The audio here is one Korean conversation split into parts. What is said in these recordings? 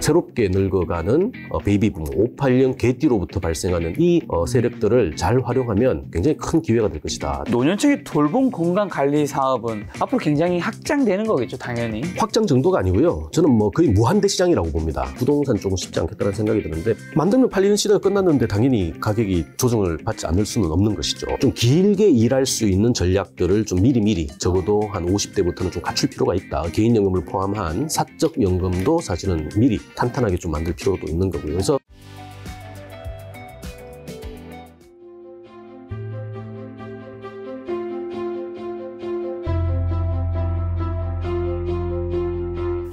새롭게 늙어가는 어, 베이비 붐5 8년 개띠로부터 발생하는 이 어, 세력들을 잘 활용하면 굉장히 큰 기회가 될 것이다. 노년층의 돌봄 건강 관리 사업은 앞으로 굉장히 확장되는 거겠죠, 당연히. 확장 정도가 아니고요. 저는 뭐 거의 무한대 시장이라고 봅니다. 부동산 조금 쉽지 않겠다는 생각이 드는데 만들면 팔리는 시대가 끝났는데 당연히 가격이 조정을 받지 않을 수는 없는 것이죠. 좀 길게 일할 수 있는 전략들을 좀 미리미리 적어도 한 50대부터는 좀 갖출 필요가 있다. 개인연금을 포함한 사적연금도 사실은 미리 탄탄하게 좀 만들 필요도 있는 거고요. 그래서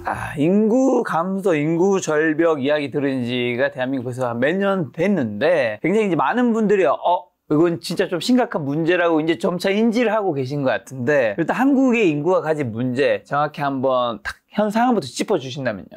아, 인구 감소, 인구 절벽 이야기 들은 지가 대한민국에서 몇년 됐는데 굉장히 이제 많은 분들이 어 이건 진짜 좀 심각한 문제라고 이제 점차 인지를 하고 계신 것 같은데 일단 한국의 인구가 가진 문제 정확히 한번 탁현 상황부터 짚어주신다면요.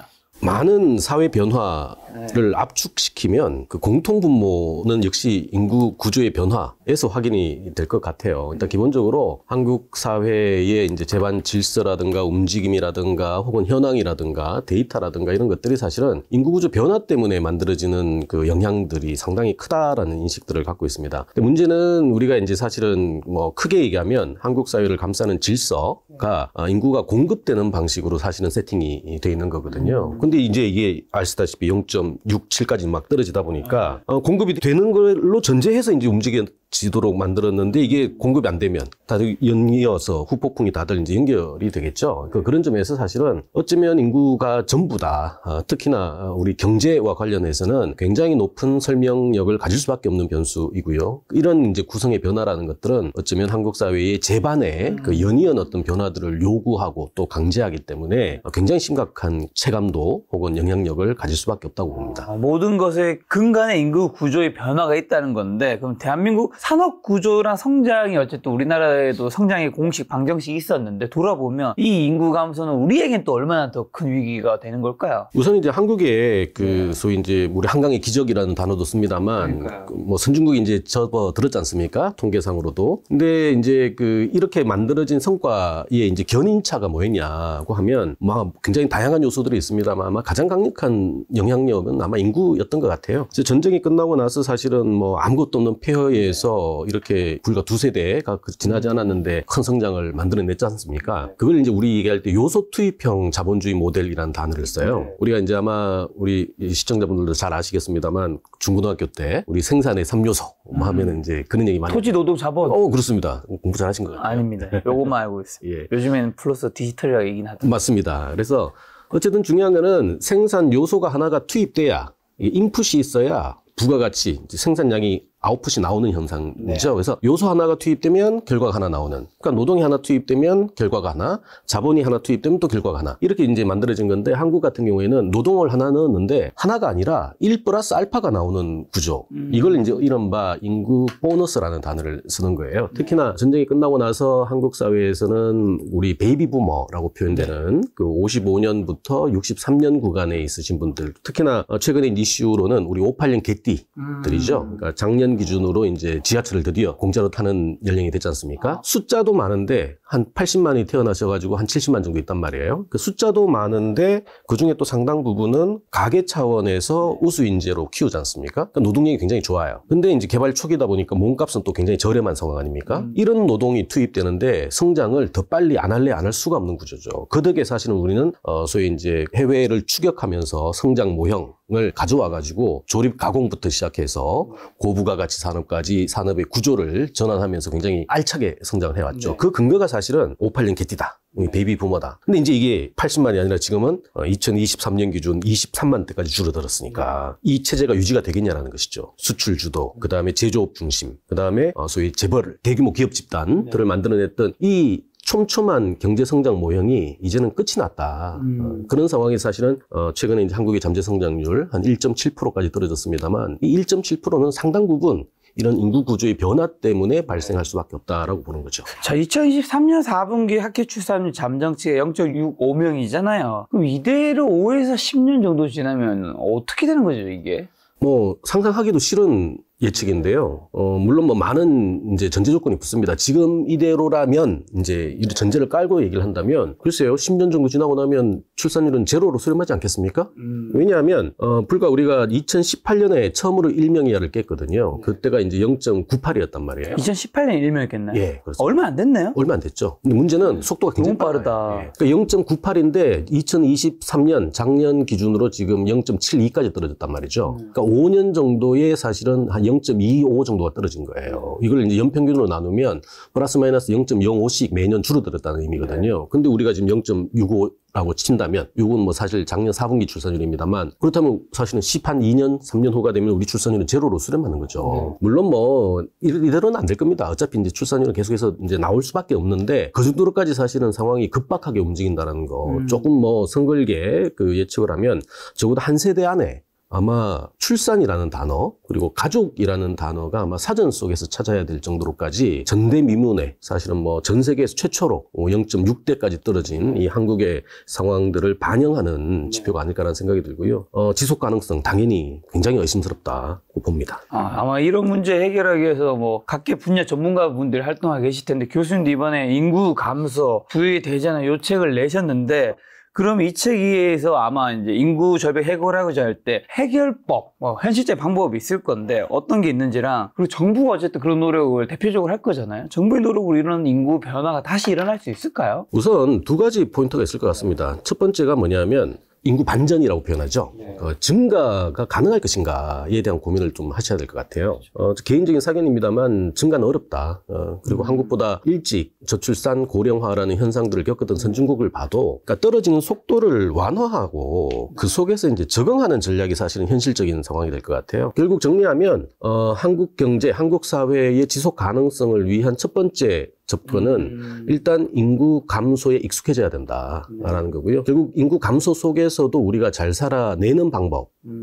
많은 사회 변화를 네. 압축시키면 그 공통분모는 역시 인구 구조의 변화에서 확인이 될 것 같아요. 일단 네. 기본적으로 한국 사회의 이제 재반 질서라든가 움직임이라든가 혹은 현황이라든가 데이터라든가 이런 것들이 사실은 인구 구조 변화 때문에 만들어지는 그 영향들이 상당히 크다라는 인식들을 갖고 있습니다. 근데 문제는 우리가 이제 사실은 뭐 크게 얘기하면 한국 사회를 감싸는 질서가 네. 어, 인구가 공급되는 방식으로 사실은 세팅이 돼 있는 거거든요. 음. 근데 이제 이게 아시다시피 0.67까지 막 떨어지다 보니까 어, 공급이 되는 걸로 전제해서 이제 움직여 지도록 만들었는데 이게 공급이 안 되면 다들 연이어서 후폭풍이 다들 이제 연결이 되겠죠. 그 그런 점에서 사실은 어쩌면 인구가 전부다. 어, 특히나 우리 경제와 관련해서는 굉장히 높은 설명력을 가질 수밖에 없는 변수이고요. 이런 이제 구성의 변화라는 것들은 어쩌면 한국 사회의 재반에 그 연이은 어떤 변화들을 요구하고 또 강제하기 때문에 굉장히 심각한 체감도 혹은 영향력을 가질 수밖에 없다고 봅니다. 아, 모든 것의 근간의 인구 구조의 변화가 있다는 건데 그럼 대한민국 산업 구조랑 성장이 어쨌든 우리나라에도 성장의 공식 방정식이 있었는데 돌아보면 이 인구 감소는 우리에겐 또 얼마나 더 큰 위기가 되는 걸까요? 우선 이제 한국에그 네. 소위 이제 우리 한강의 기적이라는 단어도 씁니다만 그러니까요. 그 뭐 선진국이 이제 접어 들었지 않습니까? 통계상으로도. 근데 이제 그 이렇게 만들어진 성과에 이제 견인차가 뭐였냐고 하면 뭐 굉장히 다양한 요소들이 있습니다만 아마 가장 강력한 영향력은 아마 인구였던 것 같아요. 전쟁이 끝나고 나서 사실은 뭐 아무것도 없는 폐허에서 해서 이렇게 불과 두 세대가 그 지나지 음. 않았는데 큰 성장을 만들어냈지 않습니까? 네. 그걸 이제 우리 얘기할 때 요소 투입형 자본주의 모델이라는 단어를 써요. 네. 우리가 이제 아마 우리 시청자분들도 잘 아시겠습니다만 중고등학교 때 우리 생산의 3요소뭐 음. 하면은 이제 그런 얘기 많이 토지 노동 자본. 어 그렇습니다. 공부 잘하신 것같아요 아닙니다. 요것만 알고 있어요. 예. 요즘에는 플러스 디지털이라고 얘기는 하죠. 맞습니다. 그래서 어쨌든 중요한 거는 생산 요소가 하나가 투입돼야 인풋이 있어야 부가가치 생산량이 아웃풋이 나오는 현상이죠. 네. 그래서 요소 하나가 투입되면 결과가 하나 나오는. 그러니까 노동이 하나 투입되면 결과가 하나, 자본이 하나 투입되면 또 결과가 하나. 이렇게 이제 만들어진 건데 한국 같은 경우에는 노동을 하나 넣었는데 하나가 아니라 1 플러스 알파가 나오는 구조. 음. 이걸 이제 이른바 인구 보너스라는 단어를 쓰는 거예요. 네. 특히나 전쟁이 끝나고 나서 한국 사회에서는 우리 베이비 부머라고 표현되는 네. 그 55년부터 63년 구간에 있으신 분들, 특히나 최근에 이슈로는 우리 58년 개띠들이죠. 음. 그러니까 작년 기준으로 이제 지하철을 드디어 공짜로 타는 연령이 됐지 않습니까? 숫자도 많은데 한 80만이 태어나셔가지고 한 70만 정도 있단 말이에요. 그 숫자도 많은데 그 중에 또 상당 부분은 가게 차원에서 우수 인재로 키우지 않습니까? 그러니까 노동력이 굉장히 좋아요. 근데 이제 개발 초기다 보니까 몸값은 또 굉장히 저렴한 상황 아닙니까? 음. 이런 노동이 투입되는데 성장을 더 빨리 안 할래 안 할 수가 없는 구조죠. 그 덕에 사실은 우리는 어 소위 이제 해외를 추격하면서 성장 모형 을 가져와가지고 조립 가공부터 시작해서 고부가가치 산업까지 산업의 구조를 전환하면서 굉장히 알차게 성장을 해왔죠. 네. 그 근거가 사실 사실은 58년 개띠다. 베이비 부머다 근데 이제 이게 80만이 아니라 지금은 2023년 어, 기준 23만 대까지 줄어들었으니까 이 체제가 유지가 되겠냐라는 것이죠. 수출 주도, 그 다음에 제조업 중심, 그 다음에 어, 소위 재벌, 대규모 기업 집단들을 네. 만들어냈던 이 촘촘한 경제 성장 모형이 이제는 끝이 났다. 어, 음. 어, 그런 상황에 서 사실은 어, 최근에 이제 한국의 잠재 성장률 한 1.7%까지 떨어졌습니다만 이 1.7%는 상당 부분 이런 인구 구조의 변화 때문에 발생할 수밖에 없다라고 보는 거죠. 자, 2023년 4분기 학교 출산율 잠정치가 0.65명이잖아요. 그럼 이대로 5에서 10년 정도 지나면 어떻게 되는 거죠, 이게? 뭐 상상하기도 싫은 예측인데요. 어, 물론 뭐 많은 이제 전제 조건이 붙습니다. 지금 이대로라면 이제 이 전제를 깔고 얘기를 한다면 글쎄요. 10년 정도 지나고 나면 출산율은 제로로 수렴하지 않겠습니까? 음. 왜냐하면 어, 불과 우리가 2018년에 처음으로 1명 이하를 깼거든요. 네. 그때가 이제 0.98이었단 말이에요. 2018년 에1명이었겠나요 예. 그렇습니다. 얼마 안 됐네요. 얼마 안 됐죠. 근데 문제는 음, 속도가 굉장히 빠르다. 예. 그러니까 0.98인데 2023년 작년 기준으로 지금 0.72까지 떨어졌단 말이죠. 음. 그러니까 5년 정도의 사실은 한0.25 정도가 떨어진 거예요. 이걸 이제 연평균으로 나누면 플러스 마이너스 0.05씩 매년 줄어들었다는 의미거든요. 네. 근데 우리가 지금 0.65 라고 친다면 이건 뭐 사실 작년 4분기 출산율입니다만 그렇다면 사실은 10한 2년 3년 후가 되면 우리 출산율은 제로로 수렴하는 거죠. 네. 물론 뭐 이대로는 안 될 겁니다. 어차피 이제 출산율은 계속해서 이제 나올 수밖에 없는데 그 정도로까지 사실은 상황이 급박하게 움직인다는 거 음. 조금 뭐성글계그 예측을 하면 적어도 한 세대 안에 아마 출산이라는 단어 그리고 가족이라는 단어가 아마 사전 속에서 찾아야 될 정도로까지 전대미문에 사실은 뭐 전 세계에서 최초로 0.6대까지 떨어진 이 한국의 상황들을 반영하는 네. 지표가 아닐까라는 생각이 들고요. 어, 지속 가능성 당연히 굉장히 의심스럽다고 봅니다. 아, 마 이런 문제 해결하기 위해서 뭐 각계 분야 전문가분들이 활동하고 계실 텐데 교수님도 이번에 인구 감소, 부의 대전환 요책을 내셨는데 그럼 이 책에서 아마 이제 인구 절벽 해결하고자 할 때 해결법, 뭐 어, 현실적 방법이 있을 건데 어떤 게 있는지랑 그리고 정부가 어쨌든 그런 노력을 대표적으로 할 거잖아요. 정부의 노력으로 이런 인구 변화가 다시 일어날 수 있을까요? 우선 두 가지 포인트가 있을 것 같습니다. 첫 번째가 뭐냐면 인구 반전이라고 표현하죠. 네. 어, 증가가 가능할 것인가에 대한 고민을 좀 하셔야 될 것 같아요. 어, 개인적인 사견입니다만 증가는 어렵다. 어, 그리고 음. 한국보다 일찍 저출산 고령화라는 현상들을 겪었던 선진국을 봐도 그러니까 떨어지는 속도를 완화하고 그 속에서 이제 적응하는 전략이 사실은 현실적인 상황이 될 것 같아요. 결국 정리하면 어, 한국 경제, 한국 사회의 지속 가능성을 위한 첫 번째 접근은 음. 일단 인구 감소에 익숙해져야 된다라는 네. 거고요. 결국 인구 감소 속에서도 우리가 잘 살아내는 방법에 음.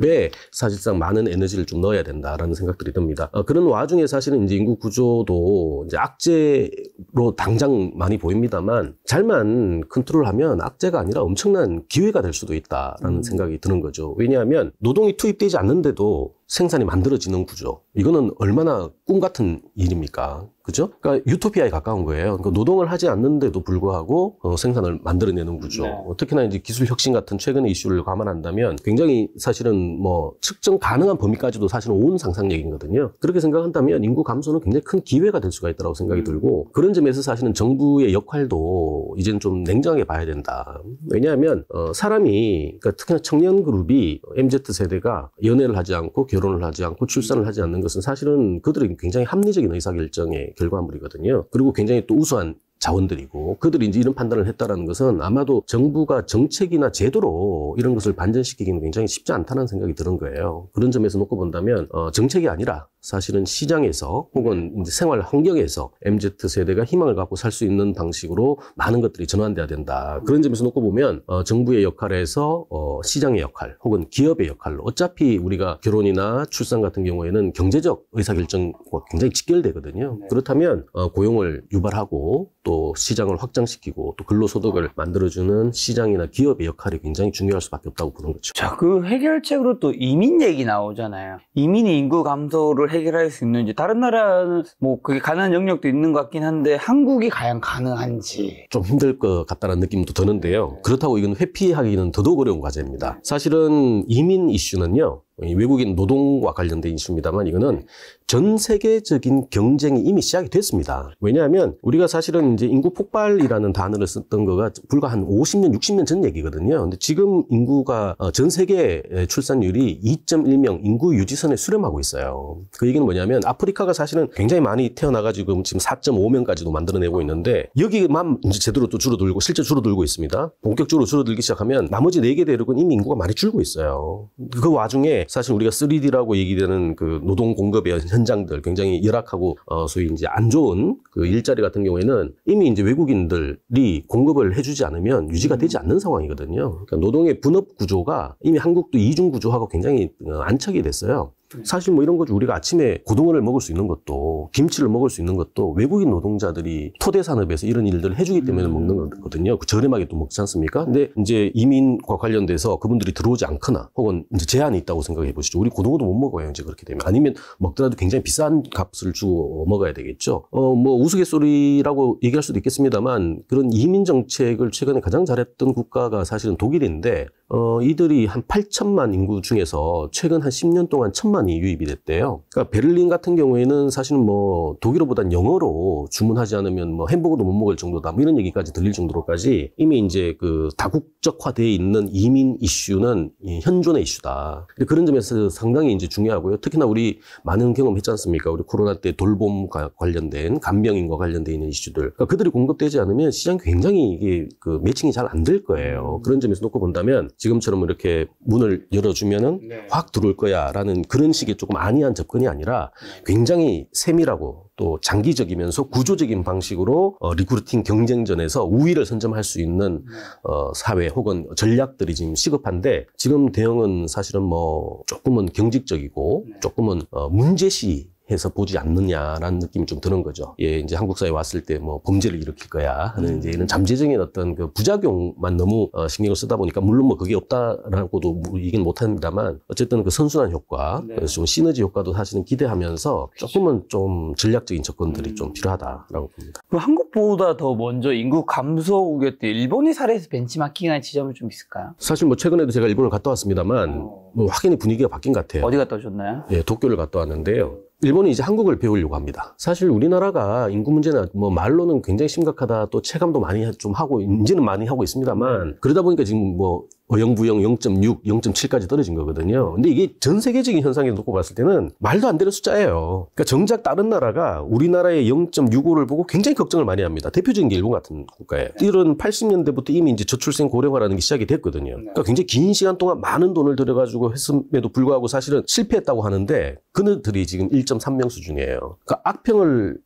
사실상 많은 에너지를 좀 넣어야 된다라는 생각들이 듭니다. 어, 그런 와중에 사실은 이제 인구 구조도 이제 악재로 당장 많이 보입니다만 잘만 컨트롤하면 악재가 아니라 엄청난 기회가 될 수도 있다라는 음. 생각이 드는 거죠. 왜냐하면 노동이 투입되지 않는데도 생산이 만들어지는 구조. 이거는 얼마나 꿈 같은 일입니까? 그죠? 그러니까 유토피아에 가까운 거예요. 그러니까 노동을 하지 않는데도 불구하고 어, 생산을 만들어내는 구조. 네. 어, 특히나 이제 기술 혁신 같은 최근의 이슈를 감안한다면 굉장히 사실은 뭐 측정 가능한 범위까지도 사실은 온 상상력이거든요. 그렇게 생각한다면 인구 감소는 굉장히 큰 기회가 될 수가 있다고 생각이 음. 들고 그런 점에서 사실은 정부의 역할도 이제는 좀 냉정하게 봐야 된다. 왜냐하면 어, 사람이 그러니까 특히나 청년 그룹이 MZ 세대가 연애를 하지 않고 결혼을 하지 않고 출산을 하지 않는 것은 사실은 그들은 굉장히 합리적인 의사결정의 결과물이거든요. 그리고 굉장히 또 우수한 자원들이고 그들이 이제 이런 판단을 했다라는 것은 아마도 정부가 정책이나 제도로 이런 것을 반전시키기는 굉장히 쉽지 않다는 생각이 드는 거예요. 그런 점에서 놓고 본다면 어, 정책이 아니라 사실은 시장에서 혹은 이제 생활 환경에서 MZ 세대가 희망을 갖고 살 수 있는 방식으로 많은 것들이 전환돼야 된다. 그런 점에서 놓고 보면 어, 정부의 역할에서 어, 시장의 역할 혹은 기업의 역할로 어차피 우리가 결혼이나 출산 같은 경우에는 경제적 의사결정과 굉장히 직결되거든요. 네. 그렇다면 어, 고용을 유발하고 또 시장을 확장시키고 또 근로소득을 만들어주는 시장이나 기업의 역할이 굉장히 중요할 수밖에 없다고 보는 거죠. 자, 그 해결책으로 또 이민 얘기 나오잖아요. 이민 인구 감소를 그걸 해결할 수 있는지 다른 나라는 뭐 그게 가능한 영역도 있는 것 같긴 한데 한국이 과연 가능한지 좀 힘들 것 같다는 느낌도 드는데요. 그렇다고 이건 회피하기는 더더욱 어려운 과제입니다. 사실은 이민 이슈는요. 외국인 노동과 관련된 이슈입니다만 이거는 전 세계적인 경쟁이 이미 시작이 됐습니다. 왜냐하면 우리가 사실은 이제 인구 폭발이라는 단어를 썼던 거가 불과 한 50년, 60년 전 얘기거든요. 근데 지금 인구가 어, 전 세계 출산율이 2.1명 인구 유지선에 수렴하고 있어요. 그 얘기는 뭐냐면 아프리카가 사실은 굉장히 많이 태어나가지고 지금 4.5명까지도 만들어내고 있는데 여기만 이제 제대로 또 줄어들고 실제 줄어들고 있습니다. 본격적으로 줄어들기 시작하면 나머지 4개 대륙은 이미 인구가 많이 줄고 있어요. 그 와중에 사실 우리가 3D라고 얘기되는 그 노동 공급 현장들 굉장히 열악하고 어 소위 이제 안 좋은 그 일자리 같은 경우에는 이미 이제 외국인들이 공급을 해주지 않으면 유지가 되지 음. 않는 상황이거든요. 그러니까 노동의 분업 구조가 이미 한국도 이중 구조하고 굉장히 어, 안착이 됐어요. 네. 사실 뭐 이런 거죠. 우리가 아침에 고등어를 먹을 수 있는 것도 김치를 먹을 수 있는 것도 외국인 노동자들이 토대 산업에서 이런 일들을 해주기 때문에 음. 먹는 거거든요. 그 저렴하게 또 먹지 않습니까? 근데 이제 이민과 관련돼서 그분들이 들어오지 않거나 혹은 이제 제한이 있다고 생각해 보시죠. 우리 고등어도 못 먹어요. 이제 그렇게 되면 아니면 먹더라도 굉장히 비싼 값을 주고 먹어야 되겠죠. 어뭐 우스갯소리라고 얘기할 수도 있겠습니다만 그런 이민 정책을 최근에 가장 잘했던 국가가 사실은 독일인데 어, 이들이 한 8천만 인구 중에서 최근 한 10년 동안 천만이 유입이 됐대요. 그러니까 베를린 같은 경우에는 사실은 뭐 독일어보단 영어로 주문하지 않으면 뭐 햄버거도 못 먹을 정도다 뭐 이런 얘기까지 들릴 정도로까지 이미 이제 그 다국적화되어 있는 이민 이슈는 현존의 이슈다. 그런 점에서 상당히 이제 중요하고요. 특히나 우리 많은 경험했지 않습니까? 우리 코로나 때 돌봄 관련된 간병인과 관련돼 있는 이슈들. 그러니까 그들이 공급되지 않으면 시장 굉장히 이게 그 매칭이 잘 안 될 거예요. 그런 점에서 놓고 본다면 지금처럼 이렇게 문을 열어주면은 네. 확 들어올 거야라는 그런 식의 조금 안이한 접근이 아니라 굉장히 세밀하고 또 장기적이면서 구조적인 방식으로 어, 리크루팅 경쟁전에서 우위를 선점할 수 있는 네. 어, 사회 혹은 전략들이 지금 시급한데 지금 대형은 사실은 뭐 조금은 경직적이고 네. 조금은 어, 문제시 해서 보지 않느냐라는 느낌이 좀 드는 거죠. 예, 이제 한국 사회에 왔을 때 뭐 범죄를 일으킬 거야 하는 음. 이제 이런 잠재적인 어떤 그 부작용만 너무 어, 신경을 쓰다 보니까 물론 뭐 그게 없다라고도 이기는 뭐 못합니다만 어쨌든 그 선순환 효과, 네. 그 좀 시너지 효과도 사실은 기대하면서 조금은 좀 전략적인 접근들이 음. 좀 필요하다라고 봅니다. 그 한국보다 더 먼저 인구 감소국이었 일본의 사례에서 벤치마킹할 지점은 좀 있을까요? 사실 뭐 최근에도 제가 일본을 갔다 왔습니다만 어. 뭐 확연히 분위기가 바뀐 것 같아요. 어디 갔다 오셨나요? 예, 도쿄를 갔다 왔는데요. 일본이 이제 한국을 배우려고 합니다. 사실 우리나라가 인구 문제나 뭐 말로는 굉장히 심각하다 또 체감도 많이 좀 하고 인지는 많이 하고 있습니다만 그러다 보니까 지금 뭐 어영부영 0.6, 0.7까지 떨어진 거거든요. 근데 이게 전 세계적인 현상에 놓고 봤을 때는 말도 안 되는 숫자예요. 그러니까 정작 다른 나라가 우리나라의 0.65를 보고 굉장히 걱정을 많이 합니다. 대표적인 게 일본 같은 국가예요. 이런 80년대부터 이미 이제 저출생 고령화라는 게 시작이 됐거든요. 네. 그러니까 굉장히 긴 시간 동안 많은 돈을 들여가지고 했음에도 불구하고 사실은 실패했다고 하는데 그들이 지금 1.3명 수준이에요. 그러니까 악평을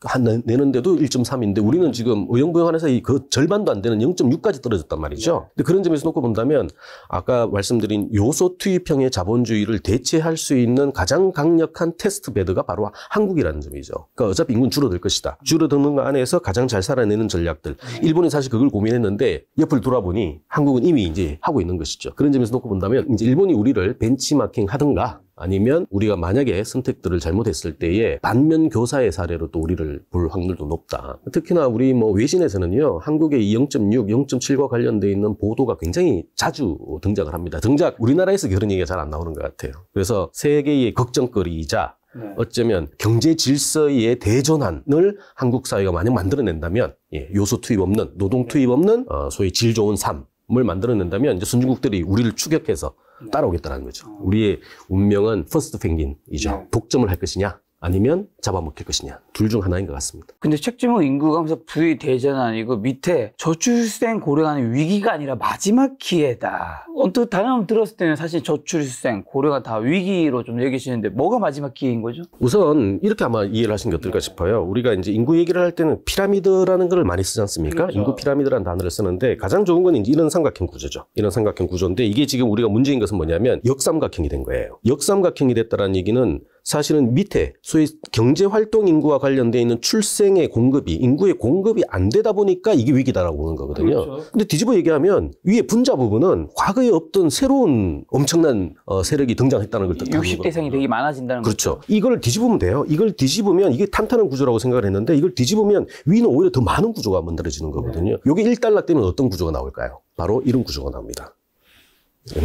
내는데도 1.3인데 우리는 지금 어영부영 안에서 그 절반도 안 되는 0.6까지 떨어졌단 말이죠. 네. 근데 그런 점에서 놓고 본다면 아까 말씀드린 요소 투입형의 자본주의를 대체할 수 있는 가장 강력한 테스트 배드가 바로 한국이라는 점이죠. 그러니까 어차피 인구는 줄어들 것이다. 줄어드는 안에서 가장 잘 살아내는 전략들. 음. 일본이 사실 그걸 고민했는데 옆을 돌아보니 한국은 이미 이제 하고 있는 것이죠. 그런 점에서 놓고 본다면 이제 일본이 우리를 벤치마킹 하든가 아니면 우리가 만약에 선택들을 잘못했을 때에 반면 교사의 사례로 또 우리를 볼 확률도 높다. 특히나 우리 뭐 외신에서는요, 한국의 0.6, 0.7과 관련돼 있는 보도가 굉장히 자주 등장을 합니다. 등장, 우리나라에서 그런 얘기가 잘 안 나오는 것 같아요. 그래서 세계의 걱정거리이자 네. 어쩌면 경제 질서의 대전환을 한국 사회가 만약 만들어낸다면 예, 요소 투입 없는 노동 네. 투입 없는 어, 소위 질 좋은 삶을 만들어낸다면 이제 선진국들이 우리를 추격해서 따라오겠다는 거죠. 우리의 운명은 퍼스트 펭귄이죠. 네. 독점을 할 것이냐 아니면 잡아먹힐 것이냐 둘 중 하나인 것 같습니다. 근데 책지목 인구 감소 부의 대전 아니고 밑에 저출생 고령화는 위기가 아니라 마지막 기회다. 언뜻 단어 들었을 때는 사실 저출생 고령화 다 위기로 좀 얘기하시는데 뭐가 마지막 기회인 거죠? 우선 이렇게 아마 이해를 하시는게 어떨까 싶어요. 우리가 이제 인구 얘기를 할 때는 피라미드라는 걸 많이 쓰지 않습니까? 그렇죠. 인구 피라미드라는 단어를 쓰는데 가장 좋은 건 이제 이런 삼각형 구조죠. 이런 삼각형 구조인데 이게 지금 우리가 문제인 것은 뭐냐면 역삼각형이 된 거예요. 역삼각형이 됐다는 얘기는 사실은 밑에 소위 경제 활동 인구와 관련돼 있는 출생의 공급이 인구의 공급이 안 되다 보니까 이게 위기다라고 보는 거거든요. 그렇죠. 근데 뒤집어 얘기하면 위에 분자 부분은 과거에 없던 새로운 엄청난 어, 세력이 등장했다는 걸 뜻하는 60대생이 되게 많아진다는 그렇죠. 거죠. 이걸 뒤집으면 돼요. 이걸 뒤집으면 이게 탄탄한 구조라고 생각을 했는데 이걸 뒤집으면 위는 오히려 더 많은 구조가 만들어지는 거거든요. 네. 요게 1달러 때면 어떤 구조가 나올까요? 바로 이런 구조가 나옵니다.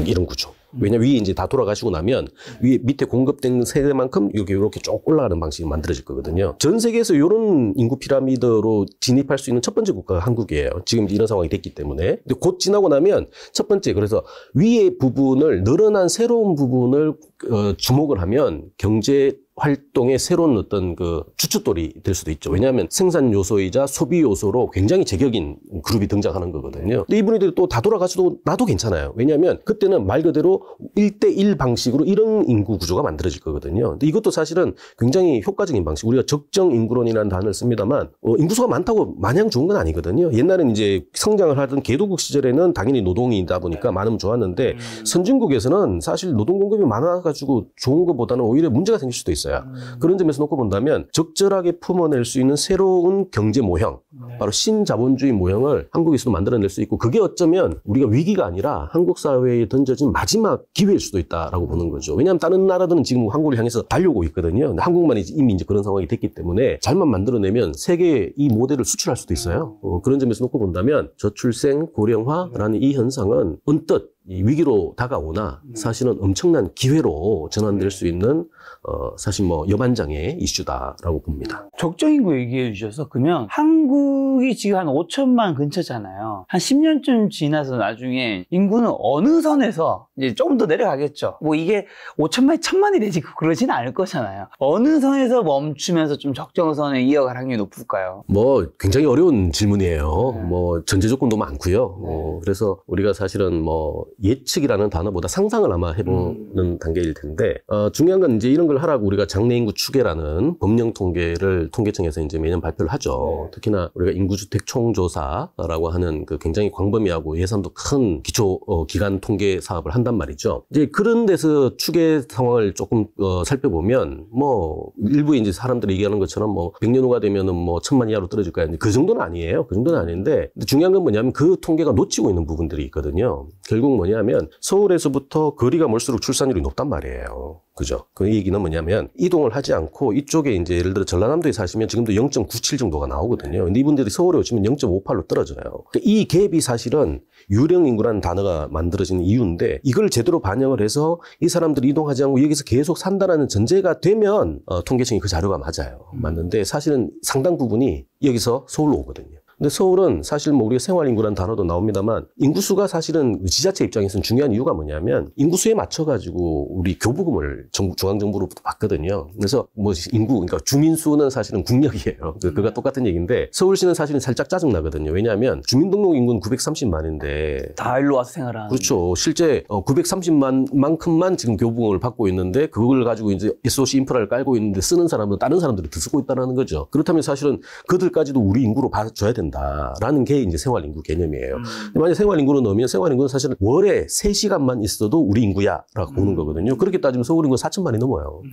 이런, 구조. 왜냐 위에 이제 다 돌아가시고 나면 위에 밑에 공급된 세대만큼 여기 이렇게 쭉 올라가는 방식이 만들어질 거거든요. 전 세계에서 이런 인구 피라미드로 진입할 수 있는 첫 번째 국가가 한국이에요. 지금 이런 상황이 됐기 때문에. 근데 곧 지나고 나면 첫 번째 그래서 위에 부분을 늘어난 새로운 부분을 어, 주목을 하면 경제 활동의 새로운 어떤 그추춧돌이될 수도 있죠. 왜냐하면 생산 요소이자 소비 요소로 굉장히 제격인 그룹이 등장하는 거거든요. 근데 이분들이 또 다 돌아가셔도 나도 괜찮아요. 왜냐하면 그때는 말 그대로 1대1 방식으로 이런 인구 구조가 만들어질 거거든요. 근데 이것도 사실은 굉장히 효과적인 방식. 우리가 적정 인구론이라는 단어를 씁니다만 어, 인구수가 많다고 마냥 좋은 건 아니거든요. 옛날엔 이제 성장을 하던 개도국 시절에는 당연히 노동이다 보니까 네. 많으면 좋았는데 음. 선진국에서는 사실 노동 공급이 많아가지고 좋은 것보다는 오히려 문제가 생길 수도 있어요. 있어요. 음. 그런 점에서 놓고 본다면 적절하게 품어낼 수 있는 새로운 경제 모형, 네. 바로 신자본주의 모형을 한국에서도 만들어낼 수 있고 그게 어쩌면 우리가 위기가 아니라 한국 사회에 던져진 마지막 기회일 수도 있다라고 보는 거죠. 왜냐하면 다른 나라들은 지금 한국을 향해서 달려오고 있거든요. 한국만 이제 이미 이제 그런 상황이 됐기 때문에 잘만 만들어내면 세계에 이 모델을 수출할 수도 있어요. 어, 그런 점에서 놓고 본다면 저출생 고령화라는 이 현상은 언뜻 위기로 다가오나 네. 사실은 엄청난 기회로 전환될 수 있는 어, 사실 뭐 여반장의 이슈다라고 봅니다. 적정인 거 얘기해 주셔서 그러면 한국이 지금 한 5천만 근처잖아요. 한 10년쯤 지나서 나중에 인구는 어느 선에서 이제 조금 더 내려가겠죠. 뭐 이게 5천만이 천만이 되지 그러진 않을 거잖아요. 어느 선에서 멈추면서 좀 적정선에 이어갈 확률이 높을까요? 뭐 굉장히 어려운 질문이에요. 네. 뭐 전제 조건도 많고요. 뭐 네. 어, 그래서 우리가 사실은 뭐 예측이라는 단어보다 상상을 아마 해보는 음. 단계일 텐데 어, 중요한 건 이제 이런 걸 통계를 하라고 우리가 장래인구 추계라는 법령 통계를 통계청에서 이제 매년 발표를 하죠. 네. 특히나 우리가 인구주택 총조사라고 하는 그 굉장히 광범위하고 예산도 큰 기초 어, 기간 통계 사업을 한단 말이죠. 이제 그런 데서 추계 상황을 조금 어, 살펴보면 뭐 일부 이제 사람들이 얘기하는 것처럼 뭐 100년 후가 되면은 뭐 천만 이하로 떨어질 거야. 그 정도는 아니에요. 그 정도는 아닌데 데근 중요한 건 뭐냐면 그 통계가 놓치고 있는 부분들이 있거든요. 결국 뭐냐면 서울에서부터 거리가 멀수록 출산율이 높단 말이에요. 그죠? 그 얘기는 뭐냐면 이동을 하지 않고 이쪽에 이제 예를 들어 전라남도에 사시면 지금도 0.97 정도가 나오거든요. 근데 이분들이 서울에 오시면 0.58로 떨어져요. 그러니까 이 갭이 사실은 유령 인구라는 단어가 만들어진 이유인데 이걸 제대로 반영을 해서 이 사람들이 이동하지 않고 여기서 계속 산다라는 전제가 되면 어, 통계청이 그 자료가 맞아요. 맞는데 사실은 상당 부분이 여기서 서울로 오거든요. 근데 서울은 사실 뭐 우리가 생활인구라는 단어도 나옵니다만 인구수가 사실은 그 지자체 입장에서는 중요한 이유가 뭐냐면 인구수에 맞춰가지고 우리 교부금을 정부, 중앙정부로부터 받거든요. 그래서 뭐 인구, 그러니까 주민수는 사실은 국력이에요. 그, 그가 똑같은 얘기인데 서울시는 사실은 살짝 짜증나거든요. 왜냐하면 주민등록 인구는 930만인데 다 일로 와서 생활하는. 그렇죠. 실제 930만만큼만 어, 지금 교부금을 받고 있는데 그걸 가지고 이제 SOC 인프라를 깔고 있는데 쓰는 사람은 다른 사람들이 더 쓰고 있다는 거죠. 그렇다면 사실은 그들까지도 우리 인구로 봐줘야 된다. 된다라는 게 이제 생활인구 개념이에요. 음. 만약 생활인구로 넣으면 생활인구는 사실 월에 3시간만 있어도 우리 인구야라고 보는 음. 거거든요. 그렇게 따지면 서울 인구 4천만이 넘어요. 음.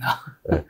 네.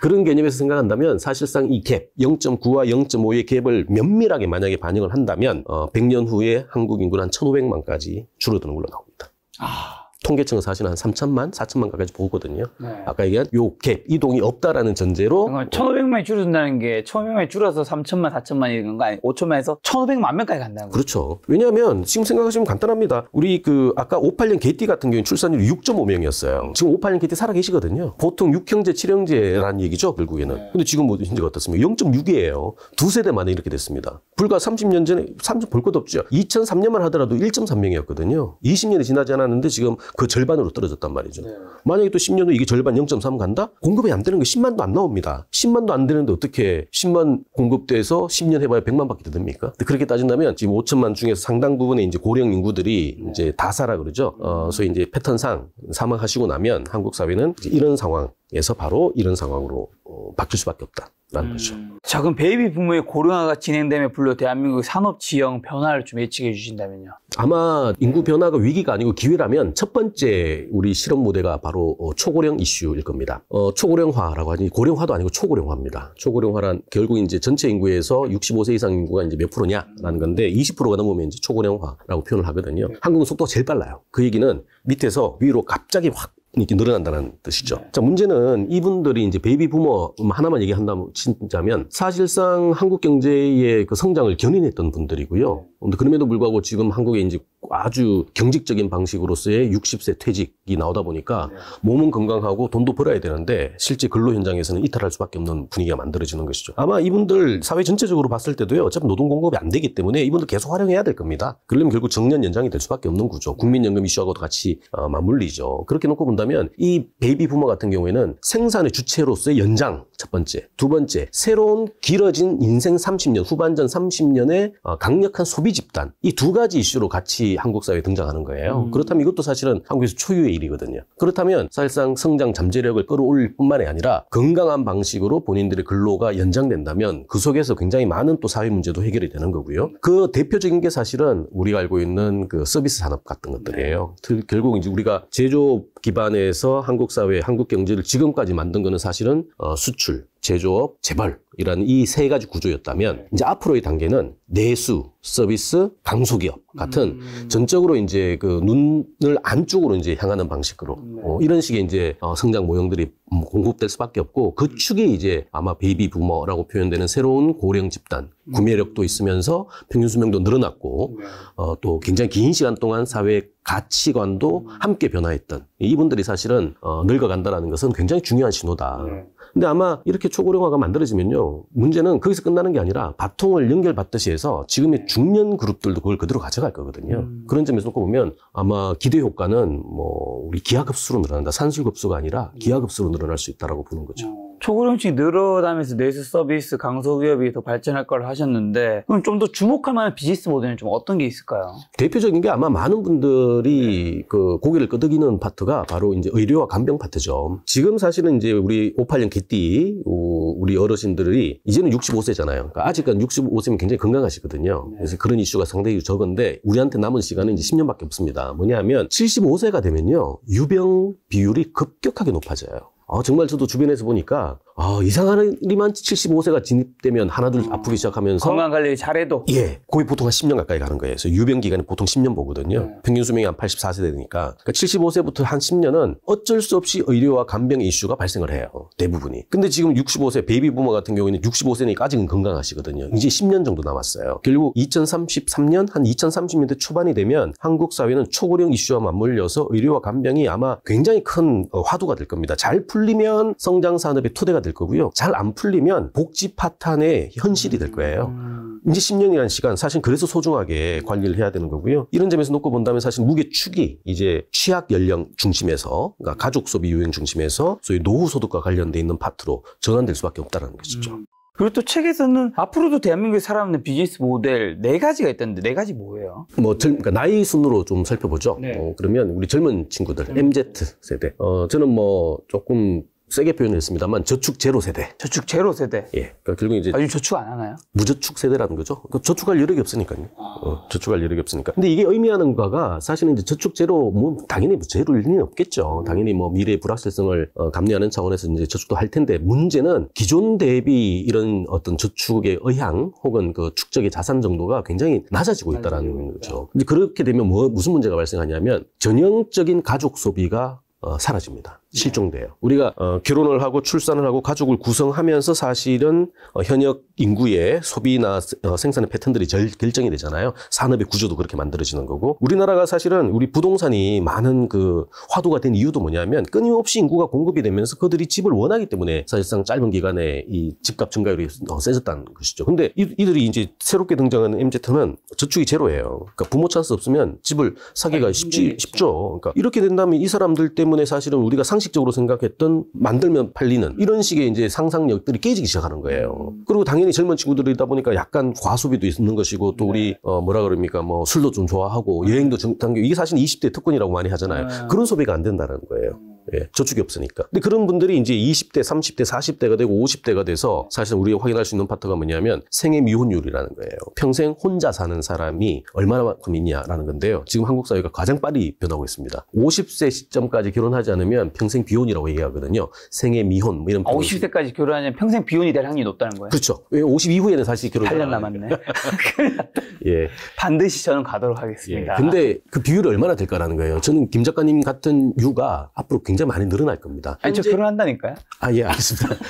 그런 개념에서 생각한다면 사실상 이 갭, 0.9와 0.5의 갭을 면밀하게 만약에 반영을 한다면 어, 100년 후에 한국 인구는 한 1,500만까지 줄어드는 걸로 나옵니다. 아. 통계청은 사실 한 3천만, 4천만 가까이 보거든요. 네. 아까 얘기한 요 갭, 이동이 없다라는 전제로. 1,500명이 줄어든다는 게 1,500명이 줄어서 3천만, 4천만 이런 거 아니, 5천만에서 1,500만 명까지 간다는 거 그렇죠. 왜냐하면 지금 생각하시면 간단합니다. 우리 그 아까 58년 개띠 같은 경우에 출산율이 6.5명이었어요. 지금 58년 개띠 살아 계시거든요. 보통 6형제, 7형제라는 얘기죠, 결국에는. 네. 근데 지금 뭐 현재가 어떻습니까? 0.6이에요. 두 세대 만에 이렇게 됐습니다. 불과 30년 전에, 30 볼것도 없죠. 2003년만 하더라도 1.3명이었거든요. 20년이 지나지 않았는데 지금 그 절반으로 떨어졌단 말이죠. 네. 만약에 또 10년 후 이게 절반 0.3 간다? 공급이 안 되는 게 10만도 안 나옵니다. 10만도 안 되는데 어떻게 10만 공급돼서 10년 해봐야 100만 밖에 됩니까? 그렇게 따진다면 지금 5천만 중에서 상당 부분의 이제 고령 인구들이 네. 이제 다 살아 그러죠. 음. 어, 소위 이제 패턴상 사망하시고 나면 한국 사회는 이런 상황에서 바로 이런 상황으로 어, 바뀔 수밖에 없다. 라는 음. 거죠. 자 그럼 베이비 부모의 고령화가 진행됨에 불러 대한민국 산업 지형 변화를 좀 예측해 주신다면요? 아마 인구 변화가 위기가 아니고 기회라면 첫 번째 우리 실험 무대가 바로 어, 초고령 이슈일 겁니다. 어, 초고령화라고 하니 고령화도 아니고 초고령화입니다. 초고령화란 결국 이제 전체 인구에서 65세 이상 인구가 이제 몇 프로냐라는 건데 20%가 넘으면 이제 초고령화라고 표현을 하거든요. 네. 한국은 속도가 제일 빨라요. 그 얘기는 밑에서 위로 갑자기 확 이렇게 늘어난다는 뜻이죠. 네. 자, 문제는 이분들이 이제 베이비 부머 음, 하나만 얘기한다면 진짜면 사실상 한국 경제의 그 성장을 견인했던 분들이고요. 그런데 그럼에도 불구하고 지금 한국에 이제 아주 경직적인 방식으로서의 60세 퇴직이 나오다 보니까 네. 몸은 건강하고 돈도 벌어야 되는데 실제 근로 현장에서는 이탈할 수밖에 없는 분위기가 만들어지는 것이죠. 아마 이분들 사회 전체적으로 봤을 때도요. 어차피 노동 공급이 안 되기 때문에 이분들 계속 활용해야 될 겁니다. 그러면 결국 정년 연장이 될 수밖에 없는 구조. 국민연금 이슈하고도 같이 어, 맞물리죠. 그렇게 놓고 본다면 이 베이비 부머 같은 경우에는 생산의 주체로서의 연장 첫 번째, 두 번째 새로운 길어진 인생 30년 후반전 30년의 어, 강력한 소비 집단 이 두 가지 이슈로 같이 한국 사회에 등장하는 거예요. 음. 그렇다면 이것도 사실은 한국에서 초유의 일이거든요. 그렇다면 사실상 성장 잠재력을 끌어올릴 뿐만이 아니라 건강한 방식으로 본인들의 근로가 연장된다면 그 속에서 굉장히 많은 또 사회 문제도 해결이 되는 거고요. 그 대표적인 게 사실은 우리가 알고 있는 그 서비스 산업 같은 것들이에요. 네. 결국 이제 우리가 제조 기반에서 한국 사회, 한국 경제를 지금까지 만든 거는 사실은 어, 수출, 제조업, 재벌이라는 이 세 가지 구조였다면 네. 이제 앞으로의 단계는 내수, 서비스, 강소기업 같은 음. 전적으로 이제 그 눈을 안쪽으로 이제 향하는 방식으로 네. 어, 이런 식의 이제 어, 성장 모형들이 뭐 공급될 수밖에 없고 그 음. 축이 이제 아마 베이비 부머라고 표현되는 새로운 고령 집단 음. 구매력도 있으면서 평균 수명도 늘어났고 네. 어, 또 굉장히 긴 시간 동안 사회 가치관도 음. 함께 변화했던 이분들이 사실은 어, 늙어간다라는 것은 굉장히 중요한 신호다. 네. 근데 아마 이렇게 초고령화가 만들어지면요. 문제는 거기서 끝나는 게 아니라 바통을 연결받듯이 해서 지금의 중년 그룹들도 그걸 그대로 가져갈 거거든요. 음. 그런 점에서 놓고 보면 아마 기대 효과는 뭐 우리 기하급수로 늘어난다. 산술급수가 아니라 예. 기하급수로 늘어날 수 있다라고 보는 거죠. 음. 초고령층이 늘어나면서 내수 서비스 강소 기업이 더 발전할 걸 하셨는데 그럼 좀 더 주목할 만한 비즈니스 모델은 좀 어떤 게 있을까요? 대표적인 게 아마 많은 분들이 네. 그 고개를 끄덕이는 파트가 바로 이제 의료와 간병 파트죠. 지금 사실은 이제 우리 58년 개띠 우리 어르신들이 이제는 65세잖아요. 그러니까 아직까지 65세면 굉장히 건강하시거든요. 네. 그래서 그런 이슈가 상당히 적은데 우리한테 남은 시간은 이제 10년밖에 없습니다. 뭐냐면 75세가 되면요 유병 비율이 급격하게 높아져요. 아, 정말 저도 주변에서 보니까 아, 이상한 일이만 75세가 진입되면 하나둘 어. 아프기 시작하면서 건강 관리 잘해도 예, 거의 보통 한 10년 가까이 가는 거예요. 그래서 유병 기간이 보통 10년 보거든요. 네. 평균 수명이 한 84세 되니까 그러니까 75세부터 한 10년은 어쩔 수 없이 의료와 간병 이슈가 발생을 해요. 대부분이. 근데 지금 65세 베이비 부머 같은 경우에는 65세니까 아직은 건강하시거든요. 이제 10년 정도 남았어요. 결국 2033년 한 2030년대 초반이 되면 한국 사회는 초고령 이슈와 맞물려서 의료와 간병이 아마 굉장히 큰 화두가 될 겁니다. 잘 풀리면 성장 산업의 토대가 될 거고요. 잘 안 풀리면 복지 파탄의 현실이 될 음. 거예요. 음. 이제 10년이라는 시간 사실 그래서 소중하게 관리를 해야 되는 거고요. 이런 점에서 놓고 본다면 사실 무게 축이 이제 취약 연령 중심에서 그러니까 가족 소비 유행 중심에서 소위 노후 소득과 관련돼 있는 파트로 전환될 수밖에 없다는 것이죠. 음. 그리고 또 책에서는 앞으로도 대한민국에 살아남는 비즈니스 모델 네 가지가 있던데네 가지 뭐예요? 뭐 젊, 그러니까 나이 순으로 좀 살펴보죠. 네. 어, 그러면 우리 젊은 친구들 네. MZ 세대. 어, 저는 뭐 조금 세게 표현을 했습니다만 저축 제로 세대. 저축 제로 세대. 예. 그러니까 결국 이제 아주 저축 안 하나요? 무저축 세대라는 거죠. 그러니까 저축할 여력이 없으니까요. 아. 어, 저축할 여력이 없으니까. 근데 이게 의미하는 거가 사실은 이제 저축 제로 뭐 당연히 뭐 제로일 리는 없겠죠. 당연히 뭐 미래의 불확실성을 어, 감내하는 차원에서 이제 저축도 할 텐데 문제는 기존 대비 이런 어떤 저축의 의향 혹은 그 축적의 자산 정도가 굉장히 낮아지고 있다라는 거죠. 이제 그렇게 되면 뭐 무슨 문제가 발생하냐면 전형적인 가족 소비가 어, 사라집니다. 네. 실종돼요. 우리가 어, 결혼을 하고 출산을 하고 가족을 구성하면서 사실은 어, 현역 인구의 소비나 어, 생산의 패턴들이 절, 결정이 되잖아요. 산업의 구조도 그렇게 만들어지는 거고 우리나라가 사실은 우리 부동산이 많은 그 화두가 된 이유도 뭐냐면 끊임없이 인구가 공급이 되면서 그들이 집을 원하기 때문에 사실상 짧은 기간에 이 집값 증가율이 더 세졌다는 것이죠. 근데 이들이 이제 새롭게 등장하는 MZ는 저축이 제로예요. 그러니까 부모 찬스 없으면 집을 사기가 아니, 쉽지 쉽죠. 그러니까 이렇게 된다면 이 사람들 때문에 사실은 우리가 상식적으로 생각했던 만들면 팔리는 이런 식의 이제 상상력들이 깨지기 시작하는 거예요. 그리고 당연히 굉장히 젊은 친구들이다 보니까 약간 과소비도 있는 것이고 또 우리 네. 어 뭐라 그럽니까 뭐 술도 좀 좋아하고 여행도 정당교 이게 사실 20대 특권이라고 많이 하잖아요. 네. 그런 소비가 안 된다는 거예요. 예, 저축이 없으니까. 근데 그런 분들이 이제 20대, 30대, 40대가 되고 50대가 돼서 사실 우리가 확인할 수 있는 파트가 뭐냐면 생애 미혼율이라는 거예요. 평생 혼자 사는 사람이 얼마만큼 있냐라는 건데요. 지금 한국 사회가 가장 빨리 변하고 있습니다. 50세 시점까지 결혼하지 않으면 평생 비혼이라고 얘기하거든요. 생애 미혼 뭐 이런. 50세까지 아, 결혼하면 평생 비혼이 될 확률이 높다는 거예요. 그렇죠. 왜50 이후에는 사실 결혼. 8년 남았네. 예. 반드시 저는 가도록 하겠습니다. 예. 근데 그 비율이 얼마나 될까라는 거예요. 저는 김 작가님 같은 유가 앞으로 굉장히 굉장히 많이 늘어날 겁니다. 아니, 현재... 저 결혼한다니까요? 아, 예, 알겠습니다.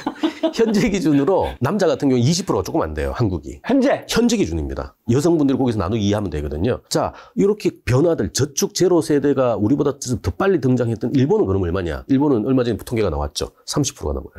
현재 기준으로 남자 같은 경우 20%가 조금 안 돼요, 한국이. 현재? 현재 기준입니다. 여성분들이 거기서 나누기 해하면 되거든요. 자, 이렇게 변화들, 저축 제로 세대가 우리보다 더 빨리 등장했던 일본은 그럼 얼마냐? 일본은 얼마 전에 통계가 나왔죠. 30%가 넘어요.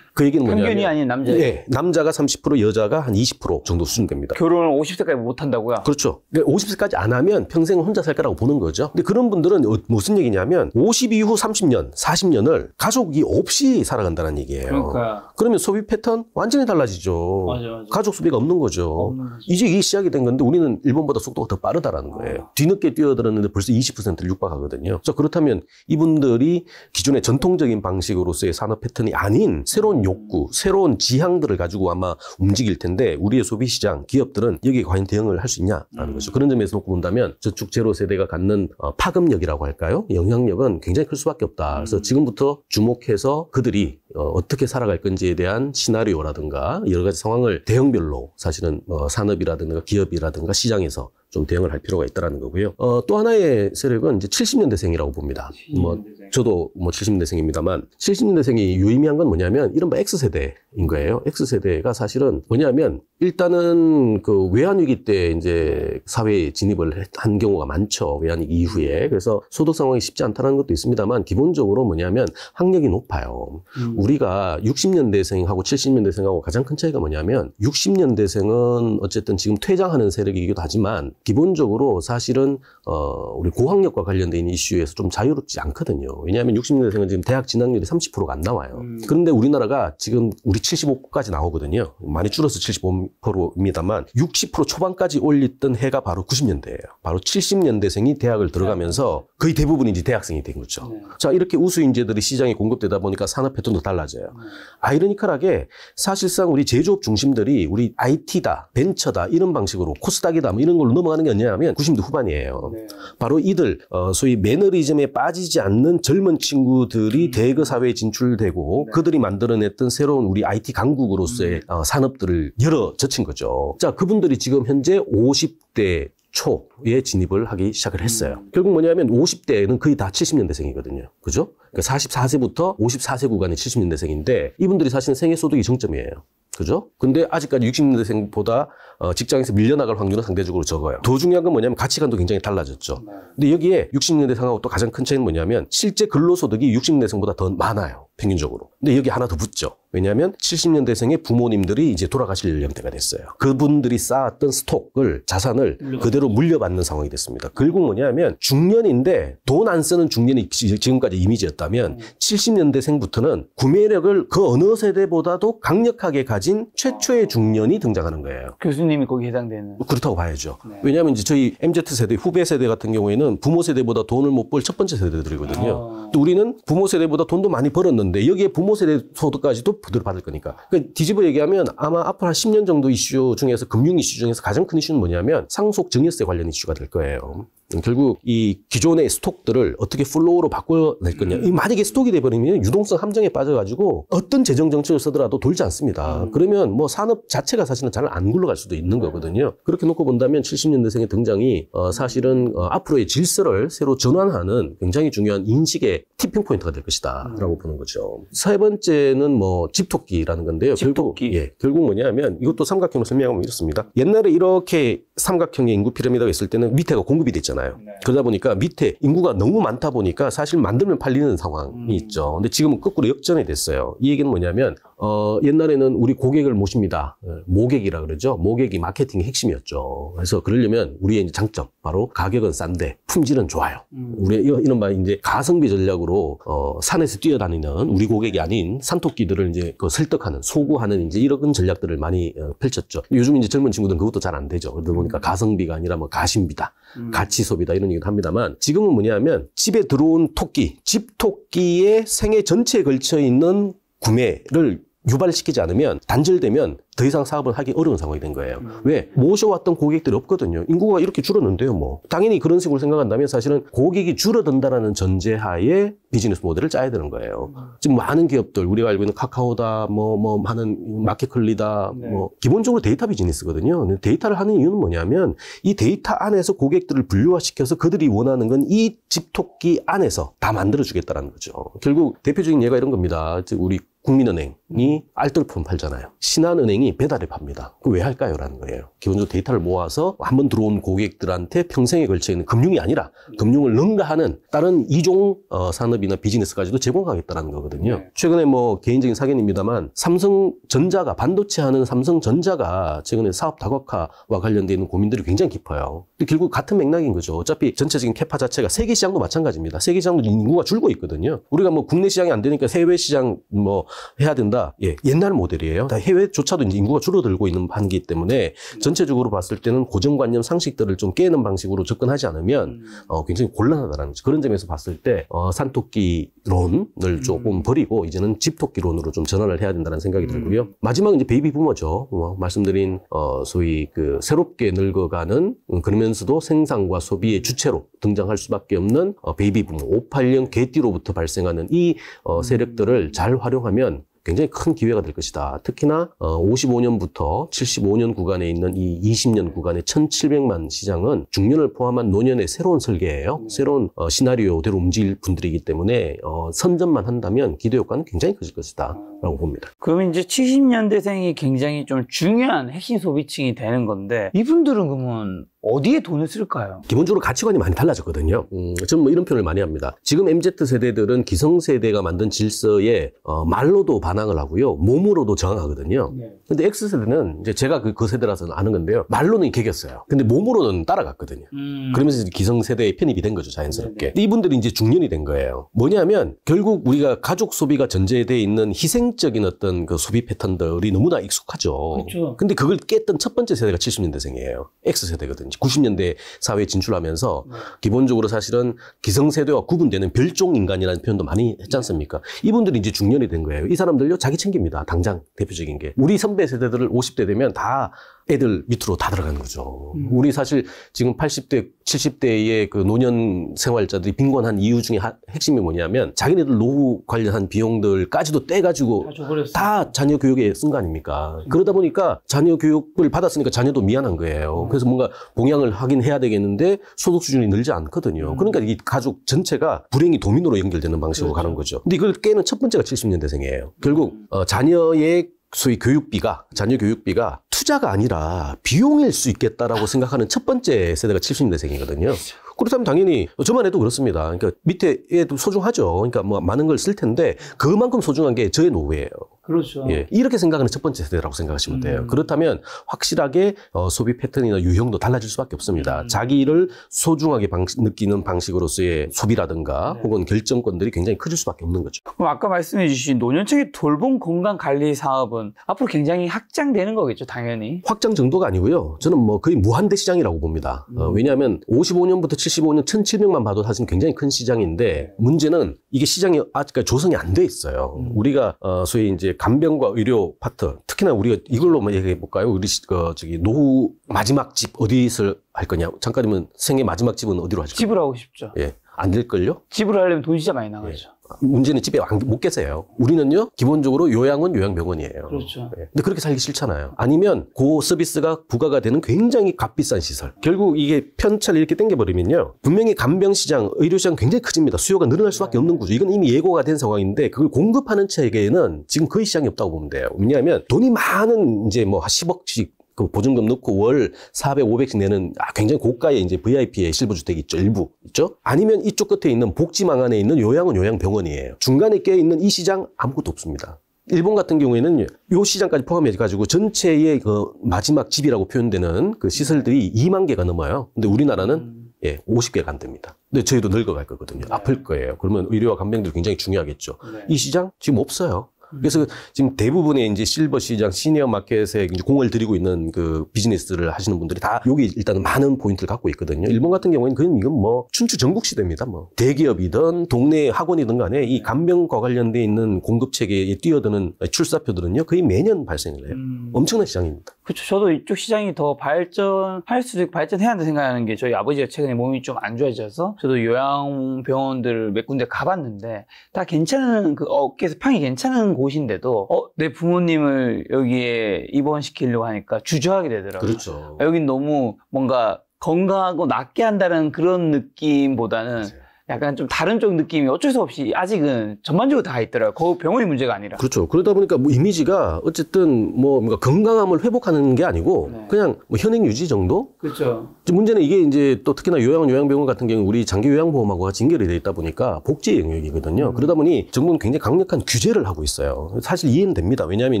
그 얘기는 뭐냐면 평균이 아닌 남자. 예, 남자가 30% 여자가 한 20% 정도 수준 됩니다. 결혼을 50세까지 못 한다고요? 그렇죠. 그러니까 50세까지 안 하면 평생 혼자 살 거라고 보는 거죠. 근데 그런 분들은 어, 무슨 얘기냐면 50 이후 30년, 40년을 가족이 없이 살아간다는 얘기예요. 그러니까 그러면 소비 패턴 완전히 달라지죠. 맞아, 맞아. 가족 소비가 없는 거죠. 이제 이게 시작이 된 건데 우리는 일본보다 속도가 더 빠르다라는 거예요. 아. 뒤늦게 뛰어들었는데 벌써 20%를 육박하거든요. 그 그렇다면 이분들이 기존의 전통적인 방식으로서의 산업 패턴이 아닌 새로운 욕구, 새로운 지향들을 가지고 아마 움직일 텐데 우리의 소비 시장, 기업들은 여기에 과연 대응을 할 수 있냐라는 음. 거죠. 그런 점에서 놓고 본다면 저축 제로 세대가 갖는 어, 파급력이라고 할까요? 영향력은 굉장히 클 수밖에 없다. 그래서 음. 지금부터 주목해서 그들이 어, 어떻게 살아갈 건지에 대한 시나리오라든가 여러 가지 상황을 대형별로 사실은 어, 산업이라든가 기업이라든가 시장에서 좀 대응을 할 필요가 있다라는 거고요. 어, 또 하나의 세력은 이제 70년대생이라고 봅니다. 70년대생. 뭐 저도 뭐 70년대생입니다만 70년대생이 유의미한 건 뭐냐면 이른바 X세대인 거예요. X세대가 사실은 뭐냐면 일단은 그 외환위기 때 이제 사회에 진입을 한 경우가 많죠. 외환위기 이후에. 그래서 소득 상황이 쉽지 않다는 것도 있습니다만 기본적으로 뭐냐면 학력이 높아요. 음. 우리가 60년대생하고 70년대생하고 가장 큰 차이가 뭐냐면 60년대생은 어쨌든 지금 퇴장하는 세력이기도 하지만 기본적으로 사실은 어 우리 고학력과 관련된 이슈에서 좀 자유롭지 않거든요. 왜냐하면 60년생은 대 지금 대학 진학률이 30%가 안 나와요. 음. 그런데 우리나라가 지금 우리 75까지 나오거든요. 많이 줄어서 75%입니다만 60% 초반까지 올렸던 해가 바로 90년대예요. 바로 70년대생이 대학을 들어가면서 거의 대부분이 이제 대학생이 된 거죠. 네. 자 이렇게 우수 인재들이 시장에 공급되다 보니까 산업 패턴도 달라져요. 네. 음. 아이러니컬하게 사실상 우리 제조업 중심들이 우리 IT다, 벤처다 이런 방식으로 코스닥이다 뭐 이런 걸로 넘어가는 게 언제냐면 90년대 후반이에요. 네. 바로 이들 어, 소위 매너리즘에 빠지지 않는 젊은 친구들이 음. 대거 사회에 진출되고 네. 그들이 만들어냈던 새로운 우리 IT 강국으로서의 음. 어, 산업들을 열어 젖힌 거죠. 자, 그분들이 지금 현재 50대 초에 진입을 하기 시작을 했어요. 음. 결국 뭐냐면 50대는 거의 다 70년대생이거든요. 그죠? 그러니까 44세부터 54세 구간이 70년대생인데 이분들이 사실은 생애 소득이 정점이에요. 그죠? 근데 아직까지 60년대생보다 어, 직장에서 밀려나갈 확률은 상대적으로 적어요. 더 중요한 건 뭐냐면 가치관도 굉장히 달라졌죠. 네. 근데 여기에 6 0년대상하고또 가장 큰 차이는 뭐냐면 실제 근로소득이 60년대생보다 더 많아요. 평균적으로. 근데 여기 하나 더 붙죠. 왜냐하면 70년대생의 부모님들이 이제 돌아가실 연령대가 됐어요. 그분들이 쌓았던 스톡을 자산을 그대로 물려받는 상황이 됐습니다. 결국 뭐냐면 중년인데 돈 안 쓰는 중년이 지금까지 이미지였다면 70년대생부터는 음. 구매력을 그 어느 세대보다도 강력하게 가진 최초의 중년이 등장하는 거예요. 교수님 예수님이 거기 해당되는. 뭐 그렇다고 봐야죠. 네. 왜냐하면 이제 저희 MZ 세대 후배 세대 같은 경우에는 부모 세대보다 돈을 못 벌 첫 번째 세대들이거든요. 어. 아. 또 우리는 부모 세대보다 돈도 많이 벌었는데 여기에 부모 세대 소득까지도 부대로 받을 거니까. 그러니까 뒤집어 얘기하면 아마 앞으로 한 10년 정도 이슈 중에서 금융 이슈 중에서 가장 큰 이슈는 뭐냐면 상속 증여세 관련 이슈가 될 거예요. 결국 이 기존의 스톡들을 어떻게 플로우로 바꿔낼 거냐. 음. 만약에 스톡이 돼버리면 유동성 함정에 빠져가지고 어떤 재정 정책을 쓰더라도 돌지 않습니다. 음. 그러면 뭐 산업 자체가 사실은 잘 안 굴러갈 수도 있는 음. 거거든요. 그렇게 놓고 본다면 70년대생의 등장이 어 사실은 어 앞으로의 질서를 새로 전환하는 굉장히 중요한 인식의 티핑 포인트가 될 것이다라고 음. 보는 거죠. 세 번째는 뭐 집토끼라는 건데요. 집토끼. 결국 예, 결국 뭐냐면 이것도 삼각형으로 설명하면 이렇습니다. 옛날에 이렇게 삼각형의 인구 피라미드가 있을 때는 밑에가 공급이 됐잖아요. 되잖아요. 네. 그러다 보니까 밑에 인구가 너무 많다 보니까 사실 만들면 팔리는 상황이 음. 있죠. 근데 지금은 거꾸로 역전이 됐어요. 이 얘기는 뭐냐면 어, 옛날에는 우리 고객을 모십니다. 어, 모객이라 그러죠. 모객이 마케팅의 핵심이었죠. 그래서 그러려면 우리의 이제 장점 바로 가격은 싼데 품질은 좋아요. 음. 우리 이런 말 이제 가성비 전략으로 어, 산에서 뛰어다니는 우리 고객이 아닌 산토끼들을 이제 그 설득하는 소구하는 이제 이런 전략들을 많이 어, 펼쳤죠. 요즘 이제 젊은 친구들은 그것도 잘 안 되죠. 그러다 보니까 음. 가성비가 아니라 뭐 가심비다. 음. 가치 소비다 이런 얘기도 합니다만 지금은 뭐냐면 집에 들어온 토끼, 집 토끼의 생애 전체에 걸쳐 있는 구매를 유발시키지 않으면 단절되면 더 이상 사업을 하기 어려운 상황이 된 거예요. 음. 왜? 모셔왔던 고객들이 없거든요. 인구가 이렇게 줄었는데요, 뭐. 당연히 그런 식으로 생각한다면 사실은 고객이 줄어든다라는 전제하에 비즈니스 모델을 짜야 되는 거예요. 음. 지금 많은 기업들, 우리가 알고 있는 카카오다, 뭐, 뭐, 하는 마켓컬리다, 네. 뭐, 기본적으로 데이터 비즈니스거든요. 데이터를 하는 이유는 뭐냐면 이 데이터 안에서 고객들을 분류화시켜서 그들이 원하는 건 이 집토끼 안에서 다 만들어주겠다라는 거죠. 결국 대표적인 예가 이런 겁니다. 즉, 우리 국민은행. 이 알뜰폰 팔잖아요. 신한은행이 배달을 팝니다. 그 왜 할까요? 라는 거예요. 기본적으로 데이터를 모아서 한번 들어온 고객들한테 평생에 걸쳐 있는 금융이 아니라 금융을 능가하는 다른 이종 어, 산업이나 비즈니스까지도 제공하겠다는 거거든요. 네. 최근에 뭐 개인적인 사견입니다만 삼성전자가 반도체 하는 삼성전자가 최근에 사업 다각화와 관련되어 있는 고민들이 굉장히 깊어요. 근데 결국 같은 맥락인 거죠. 어차피 전체적인 캐파 자체가 세계 시장도 마찬가지입니다. 세계 시장도 인구가 줄고 있거든요. 우리가 뭐 국내 시장이 안 되니까 해외 시장 뭐 해야 된다. 모델보 예, 옛날 모델이에요. 해외조차도 이제 인구가 줄어들고 있는 반기 때문에 음. 전체적으로 봤을 때는 고정관념 상식들을 좀 깨는 방식으로 접근하지 않으면 음. 어, 굉장히 곤란하다는 거죠. 그런 점에서 봤을 때 어, 산토끼론을 음. 조금 버리고 이제는 집토끼론으로 좀 전환을 해야 된다는 생각이 들고요. 마지막 이제 베이비 부모죠. 어, 뭐 말씀드린 어, 소위 그 새롭게 늙어가는 그러면서도 생산과 소비의 주체로 등장할 수밖에 없는 어, 베이비 부모 5, 8년 개띠로부터 발생하는 이 어, 세력들을 잘 활용하면 굉장히 큰 기회가 될 것이다. 특히나 55년부터 어, 75년 구간에 있는 이 20년 구간의 1,700만 시장은 중년을 포함한 노년의 새로운 설계예요. 네. 새로운 어, 시나리오대로 움직일 분들이기 때문에 어, 선전만 한다면 기대 효과는 굉장히 커질 것이다. 라고 봅니다. 그러면 이제 70년대생이 굉장히 좀 중요한 핵심 소비층이 되는 건데 이분들은 그러면 어디에 돈을 쓸까요? 기본적으로 가치관이 많이 달라졌거든요. 음, 저는 뭐 이런 표현을 많이 합니다. 지금 MZ 세대들은 기성 세대가 만든 질서에 어, 말로도 반항을 하고요, 몸으로도 저항하거든요. 네. 근데 X 세대는 이제 제가 그, 그 세대라서는 아는 건데요, 말로는 개겼어요. 근데 몸으로는 따라갔거든요. 음. 그러면서 기성 세대에 편입이 된 거죠, 자연스럽게. 이분들이 이제 중년이 된 거예요. 뭐냐면 결국 우리가 가족 소비가 전제되어 있는 희생적인 어떤 그 소비 패턴들이 너무나 익숙하죠. 그렇죠. 근데 그걸 깼던 첫 번째 세대가 70년대생이에요. X 세대거든요. 90년대 사회에 진출하면서 기본적으로 사실은 기성세대와 구분되는 별종 인간이라는 표현도 많이 했지 않습니까? 이분들이 이제 중년이 된 거예요. 이 사람들요 자기 챙깁니다. 당장 대표적인 게 우리 선배 세대들을 50대 되면 다 애들 밑으로 다 들어가는 거죠. 음. 우리 사실 지금 80대, 70대의 그 노년 생활자들이 빈곤한 이유 중에 하, 핵심이 뭐냐면 자기네들 노후 관련한 비용들까지도 떼가지고 다, 자녀 교육에 쓴 거 아닙니까? 음. 그러다 보니까 자녀 교육을 받았으니까 자녀도 미안한 거예요. 음. 그래서 뭔가 봉양을 하긴 해야 되겠는데 소득 수준이 늘지 않거든요. 음. 그러니까 이 가족 전체가 불행이 도민으로 연결되는 방식으로 그렇죠. 가는 거죠. 근데 이걸 깨는 첫 번째가 70년대생이에요. 결국 음. 어, 자녀의 소위 교육비가 자녀 교육비가 투자가 아니라 비용일 수 있겠다라고 생각하는 첫 번째 세대가 70년대생이거든요. 그렇다면 당연히 저만 해도 그렇습니다. 그러니까 밑에도 소중하죠. 그러니까 뭐 많은 걸 쓸 텐데 그만큼 소중한 게 저의 노후예요. 그렇죠. 예, 이렇게 생각하는 첫 번째 세대라고 생각하시면 음. 돼요. 음. 그렇다면 확실하게 어, 소비 패턴이나 유형도 달라질 수밖에 없습니다. 음. 자기를 소중하게 방식, 느끼는 방식으로서의 소비라든가 네. 혹은 결정권들이 굉장히 커질 수밖에 없는 거죠. 그럼 아까 말씀해 주신 노년층의 돌봄 건강 관리 사업은 앞으로 굉장히 확장되는 거겠죠, 당연히. 확장 정도가 아니고요. 저는 뭐 거의 무한대 시장이라고 봅니다. 어, 음. 어, 왜냐하면 55년부터 1975년 1,700만 봐도 사실 굉장히 큰 시장인데 네. 문제는 이게 시장이 아직까지 조성이 안 돼 있어요. 음. 우리가 어 소위 이제 간병과 의료 파트 특히나 우리가 이걸로만 얘기해 볼까요? 우리 그 저기 노후 마지막 집어디에서할 거냐? 잠깐이면 생애 마지막 집은 어디로 하죠? 집을 하고 싶죠. 예. 안 될걸요? 집을 하려면 돈 진짜 많이 나가죠. 예. 문제는 집에 못 계세요. 우리는요, 기본적으로 요양은 요양병원이에요. 그렇죠. 네. 근데 그렇게 살기 싫잖아요. 아니면 그 서비스가 부과가 되는 굉장히 값비싼 시설. 결국 이게 편차를 이렇게 땡겨버리면요. 분명히 간병시장, 의료시장 굉장히 커집니다. 수요가 늘어날 수밖에 네. 없는 구조. 이건 이미 예고가 된 상황인데 그걸 공급하는 체계에는 지금 거의 시장이 없다고 보면 돼요. 왜냐하면 돈이 많은 이제 뭐 10억씩 그 보증금 넣고 월 400, 500씩 내는 아, 굉장히 고가의 이제 VIP의 실버 주택이 있죠. 일부 있죠. 아니면 이쪽 끝에 있는 복지망 안에 있는 요양원, 요양병원이에요. 중간에 껴 있는 이 시장 아무것도 없습니다. 일본 같은 경우에는 요 시장까지 포함해 가지고 전체의 그 마지막 집이라고 표현되는 그 시설들이 2만 개가 넘어요. 근데 우리나라는 음. 예, 50개가 안 됩니다. 근데 저희도 늙어갈 거거든요. 네. 아플 거예요. 그러면 의료와 간병들이 굉장히 중요하겠죠. 네. 이 시장 지금 없어요. 그래서 지금 대부분의 이제 실버 시장 시니어 마켓에 이제 공을 들이고 있는 그 비즈니스를 하시는 분들이 다 여기 일단은 많은 포인트를 갖고 있거든요. 일본 같은 경우에는 그 이건 뭐 춘추 전국 시대입니다. 뭐 대기업이든 동네 학원이든 간에 이 간병과 관련돼 있는 공급 체계에 뛰어드는 출사표들은요 거의 매년 발생을 해요. 음. 엄청난 시장입니다. 그렇죠. 저도 이쪽 시장이 더 발전할 수도 있고 발전해야 한다 생각하는 게 저희 아버지가 최근에 몸이 좀 안 좋아져서 저도 요양병원들몇 군데 가봤는데 다 괜찮은 그 어깨에서 판이 괜찮은 곳인데도 어, 내 부모님을 여기에 입원시키려고 하니까 주저하게 되더라고요. 그렇죠. 여긴 너무 뭔가 건강하고 낫게 한다는 그런 느낌보다는 맞아요. 약간 좀 다른 쪽 느낌이 어쩔 수 없이 아직은 전반적으로 다 있더라고요. 그병원이 문제가 아니라. 그렇죠. 그러다 보니까 뭐 이미지가 어쨌든 뭐 뭔가 건강함을 회복하는 게 아니고 네. 그냥 뭐 현행 유지 정도? 그렇죠. 문제는 이게 이제 또 특히나 요양 요양병원 같은 경우 우리 장기 요양보험하고 진결이 되어 있다 보니까 복지 영역이거든요. 음. 그러다 보니 정부는 굉장히 강력한 규제를 하고 있어요. 사실 이해는 됩니다. 왜냐하면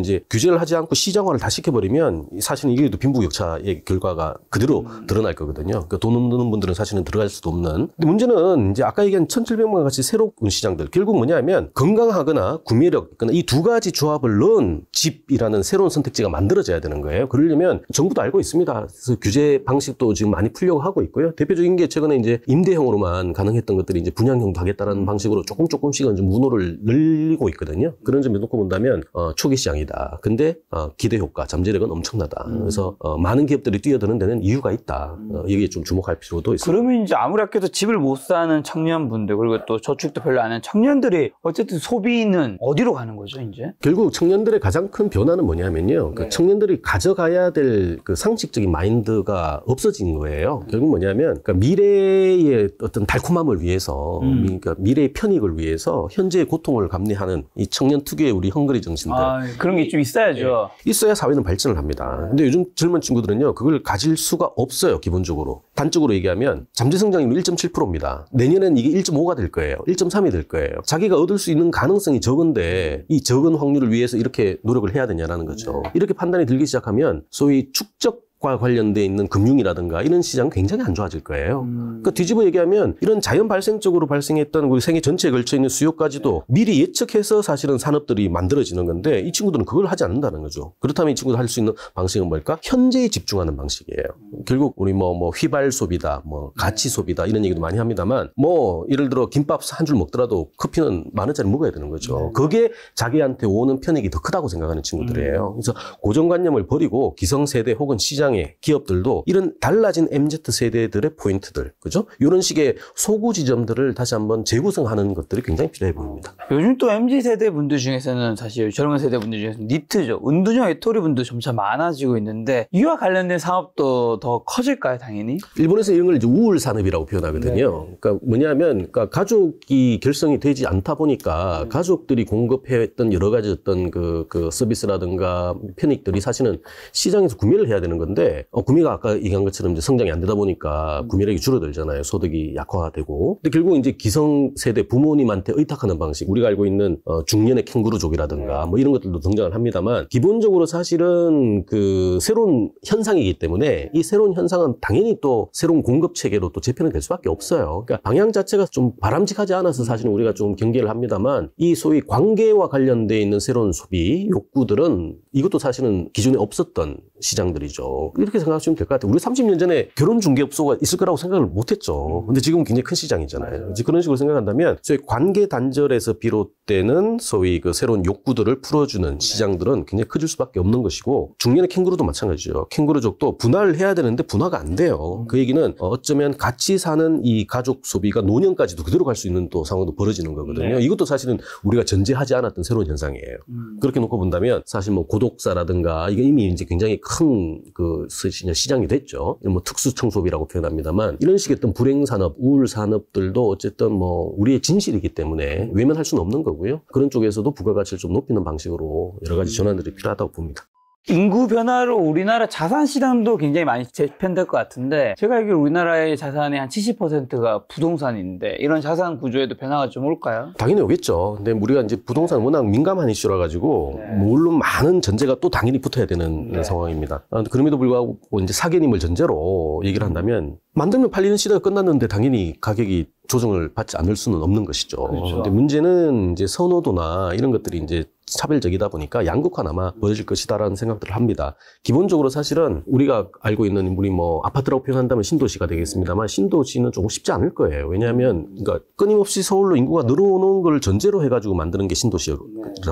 이제 규제를 하지 않고 시장화를 다 시켜버리면 사실은 이게 또 빈부격차의 결과가 그대로 음. 드러날 거거든요. 그러니까 돈 없는 분들은 사실은 들어갈 수도 없는. 근데 문제는 이제 아까 아까 얘기한 1700만 같이 새로운 시장들 결국 뭐냐면 건강하거나 구매력 있거나 이두 가지 조합을 넣은 집이라는 새로운 선택지가 만들어져야 되는 거예요. 그러려면 정부도 알고 있습니다. 그래서 규제 방식도 지금 많이 풀려고 하고 있고요. 대표적인 게 최근에 이제 임대형으로만 가능했던 것들이 이제 분양형도 하겠다라는 방식으로 조금 조금씩은 좀 문호를 늘리고 있거든요. 그런 점에 놓고 본다면 어, 초기 시장이다. 근데 어, 기대 효과, 잠재력은 엄청나다. 음. 그래서 어, 많은 기업들이 뛰어드는 데는 이유가 있다. 어, 여기에 좀 주목할 필요도 있습니다. 그러면 이제 아무리 학교도 집을 못 사는 청 청년분들 그리고 또 저축도 별로 안 하는 청년들이 어쨌든 소비는 어디로 가는 거죠 이제? 결국 청년들의 가장 큰 변화는 뭐냐면요. 그 네. 청년들이 가져가야 될 그 상식적인 마인드가 없어진 거예요. 네. 결국 뭐냐면 그러니까 미래의 어떤 달콤함을 위해서 음. 그러니까 미래의 편익을 위해서 현재의 고통을 감내하는 이 청년 특유의 우리 헝그리 정신들 아, 그런 게 좀 있어야죠. 네. 있어야 사회는 발전을 합니다. 네. 근데 요즘 젊은 친구들은요 그걸 가질 수가 없어요 기본적으로. 단적으로 얘기하면 잠재성장률 1.7%입니다. 내년에 되면 이게 1.5가 될 거예요. 1.3이 될 거예요. 자기가 얻을 수 있는 가능성이 적은데 이 적은 확률을 위해서 이렇게 노력을 해야 되냐라는 거죠. 네. 이렇게 판단이 들기 시작하면 소위 축적 과 관련돼 있는 금융이라든가 이런 시장 굉장히 안 좋아질 거예요. 음. 그러니까 뒤집어 얘기하면 이런 자연 발생적으로 발생했던 우리 그 생애 전체에 걸쳐 있는 수요까지도 네. 미리 예측해서 사실은 산업들이 만들어지는 건데 이 친구들은 그걸 하지 않는다는 거죠. 그렇다면 이 친구들 할 수 있는 방식은 뭘까? 현재에 집중하는 방식이에요. 결국 우리 뭐뭐 뭐 휘발 소비다, 뭐 가치 네. 소비다 이런 얘기도 많이 합니다만 뭐 예를 들어 김밥 한 줄 먹더라도 커피는 만 원짜리 먹어야 되는 거죠. 네. 그게 자기한테 오는 편익이 더 크다고 생각하는 친구들이에요. 음. 그래서 고정관념을 버리고 기성세대 혹은 시장 시장의 기업들도 이런 달라진 MZ 세대들의 포인트들, 그죠? 이런 식의 소구 지점들을 다시 한번 재구성하는 것들이 굉장히 필요해 보입니다. 요즘 또 MZ 세대 분들 중에서는 사실 젊은 세대 분들 중에서 니트죠, 은둔형 애토리 분들 점차 많아지고 있는데 이와 관련된 사업도 더 커질까요, 당연히? 일본에서 이런 걸 이제 우울 산업이라고 표현하거든요. 네. 그러니까 뭐냐면, 그러니까 가족이 결성이 되지 않다 보니까 네. 가족들이 공급했던 여러 가지 어떤 그, 그 서비스라든가 편익들이 사실은 시장에서 구매를 해야 되는 건데. 있는데 어, 구미가 아까 얘기한 것처럼 이제 성장이 안 되다 보니까 음. 구미력이 줄어들잖아요. 소득이 약화되고. 근데 결국 이제 기성 세대 부모님한테 의탁하는 방식, 우리가 알고 있는 어, 중년의 캥거루족이라든가 네. 뭐 이런 것들도 등장을 합니다만 기본적으로 사실은 그 새로운 현상이기 때문에 네. 이 새로운 현상은 당연히 또 새로운 공급 체계로 또재편이될 수밖에 없어요. 그러니까 방향 자체가 좀 바람직하지 않아서 사실은 우리가 좀 경계를 합니다만 이 소위 관계와 관련돼 있는 새로운 소비 욕구들은 이것도 사실은 기존에 없었던 시장들이죠. 이렇게 생각하시면 될 것 같아요. 우리 30년 전에 결혼 중개업소가 있을 거라고 생각을 못했죠. 음. 근데 지금 은 굉장히 큰 시장이잖아요. 이제 그런 식으로 생각한다면 소위 관계 단절에서 비롯되는 소위 그 새로운 욕구들을 풀어주는 네. 시장들은 굉장히 커질 수밖에 없는 것이고 중년의 캥거루도 마찬가지죠. 캥거루족도 분할을 해야 되는데 분화가 안 돼요. 음. 그 얘기는 어쩌면 같이 사는 이 가족 소비가 노년까지도 그대로 갈 수 있는 또 상황도 벌어지는 거거든요. 네. 이것도 사실은 우리가 전제하지 않았던 새로운 현상이에요. 음. 그렇게 놓고 본다면 사실 뭐 고독사라든가 이게 이미 이제 굉장히 큰그 그 시장이 됐죠. 뭐 특수 청소비라고 표현합니다만 이런 식의 어떤 불행 산업, 우울 산업들도 어쨌든 뭐 우리의 진실이기 때문에 외면할 수는 없는 거고요. 그런 쪽에서도 부가가치를 좀 높이는 방식으로 여러 가지 전환들이 필요하다고 봅니다. 인구 변화로 우리나라 자산 시장도 굉장히 많이 재편될 것 같은데 제가 알기로 우리나라의 자산의 한 70%가 부동산인데 이런 자산 구조에도 변화가 좀 올까요? 당연히 오겠죠. 근데 우리가 이제 부동산 워낙 민감한 이슈라 가지고 네. 뭐 물론 많은 전제가 또 당연히 붙어야 되는 네. 상황입니다. 아, 그럼에도 불구하고 이제 사개님을 전제로 얘기를 한다면 만들면 팔리는 시대가 끝났는데 당연히 가격이 조정을 받지 않을 수는 없는 것이죠. 그렇죠. 근데 문제는 이제 선호도나 이런 것들이 이제 차별적이다 보니까 양극화나마 벌어질 것이다라는 생각들을 합니다. 기본적으로 사실은 우리가 알고 있는 우리 뭐 아파트라고 표현한다면 신도시가 되겠습니다만 신도시는 조금 쉽지 않을 거예요. 왜냐하면 그러니까 끊임없이 서울로 인구가 늘어오는 걸 전제로 해가지고 만드는 게 신도시란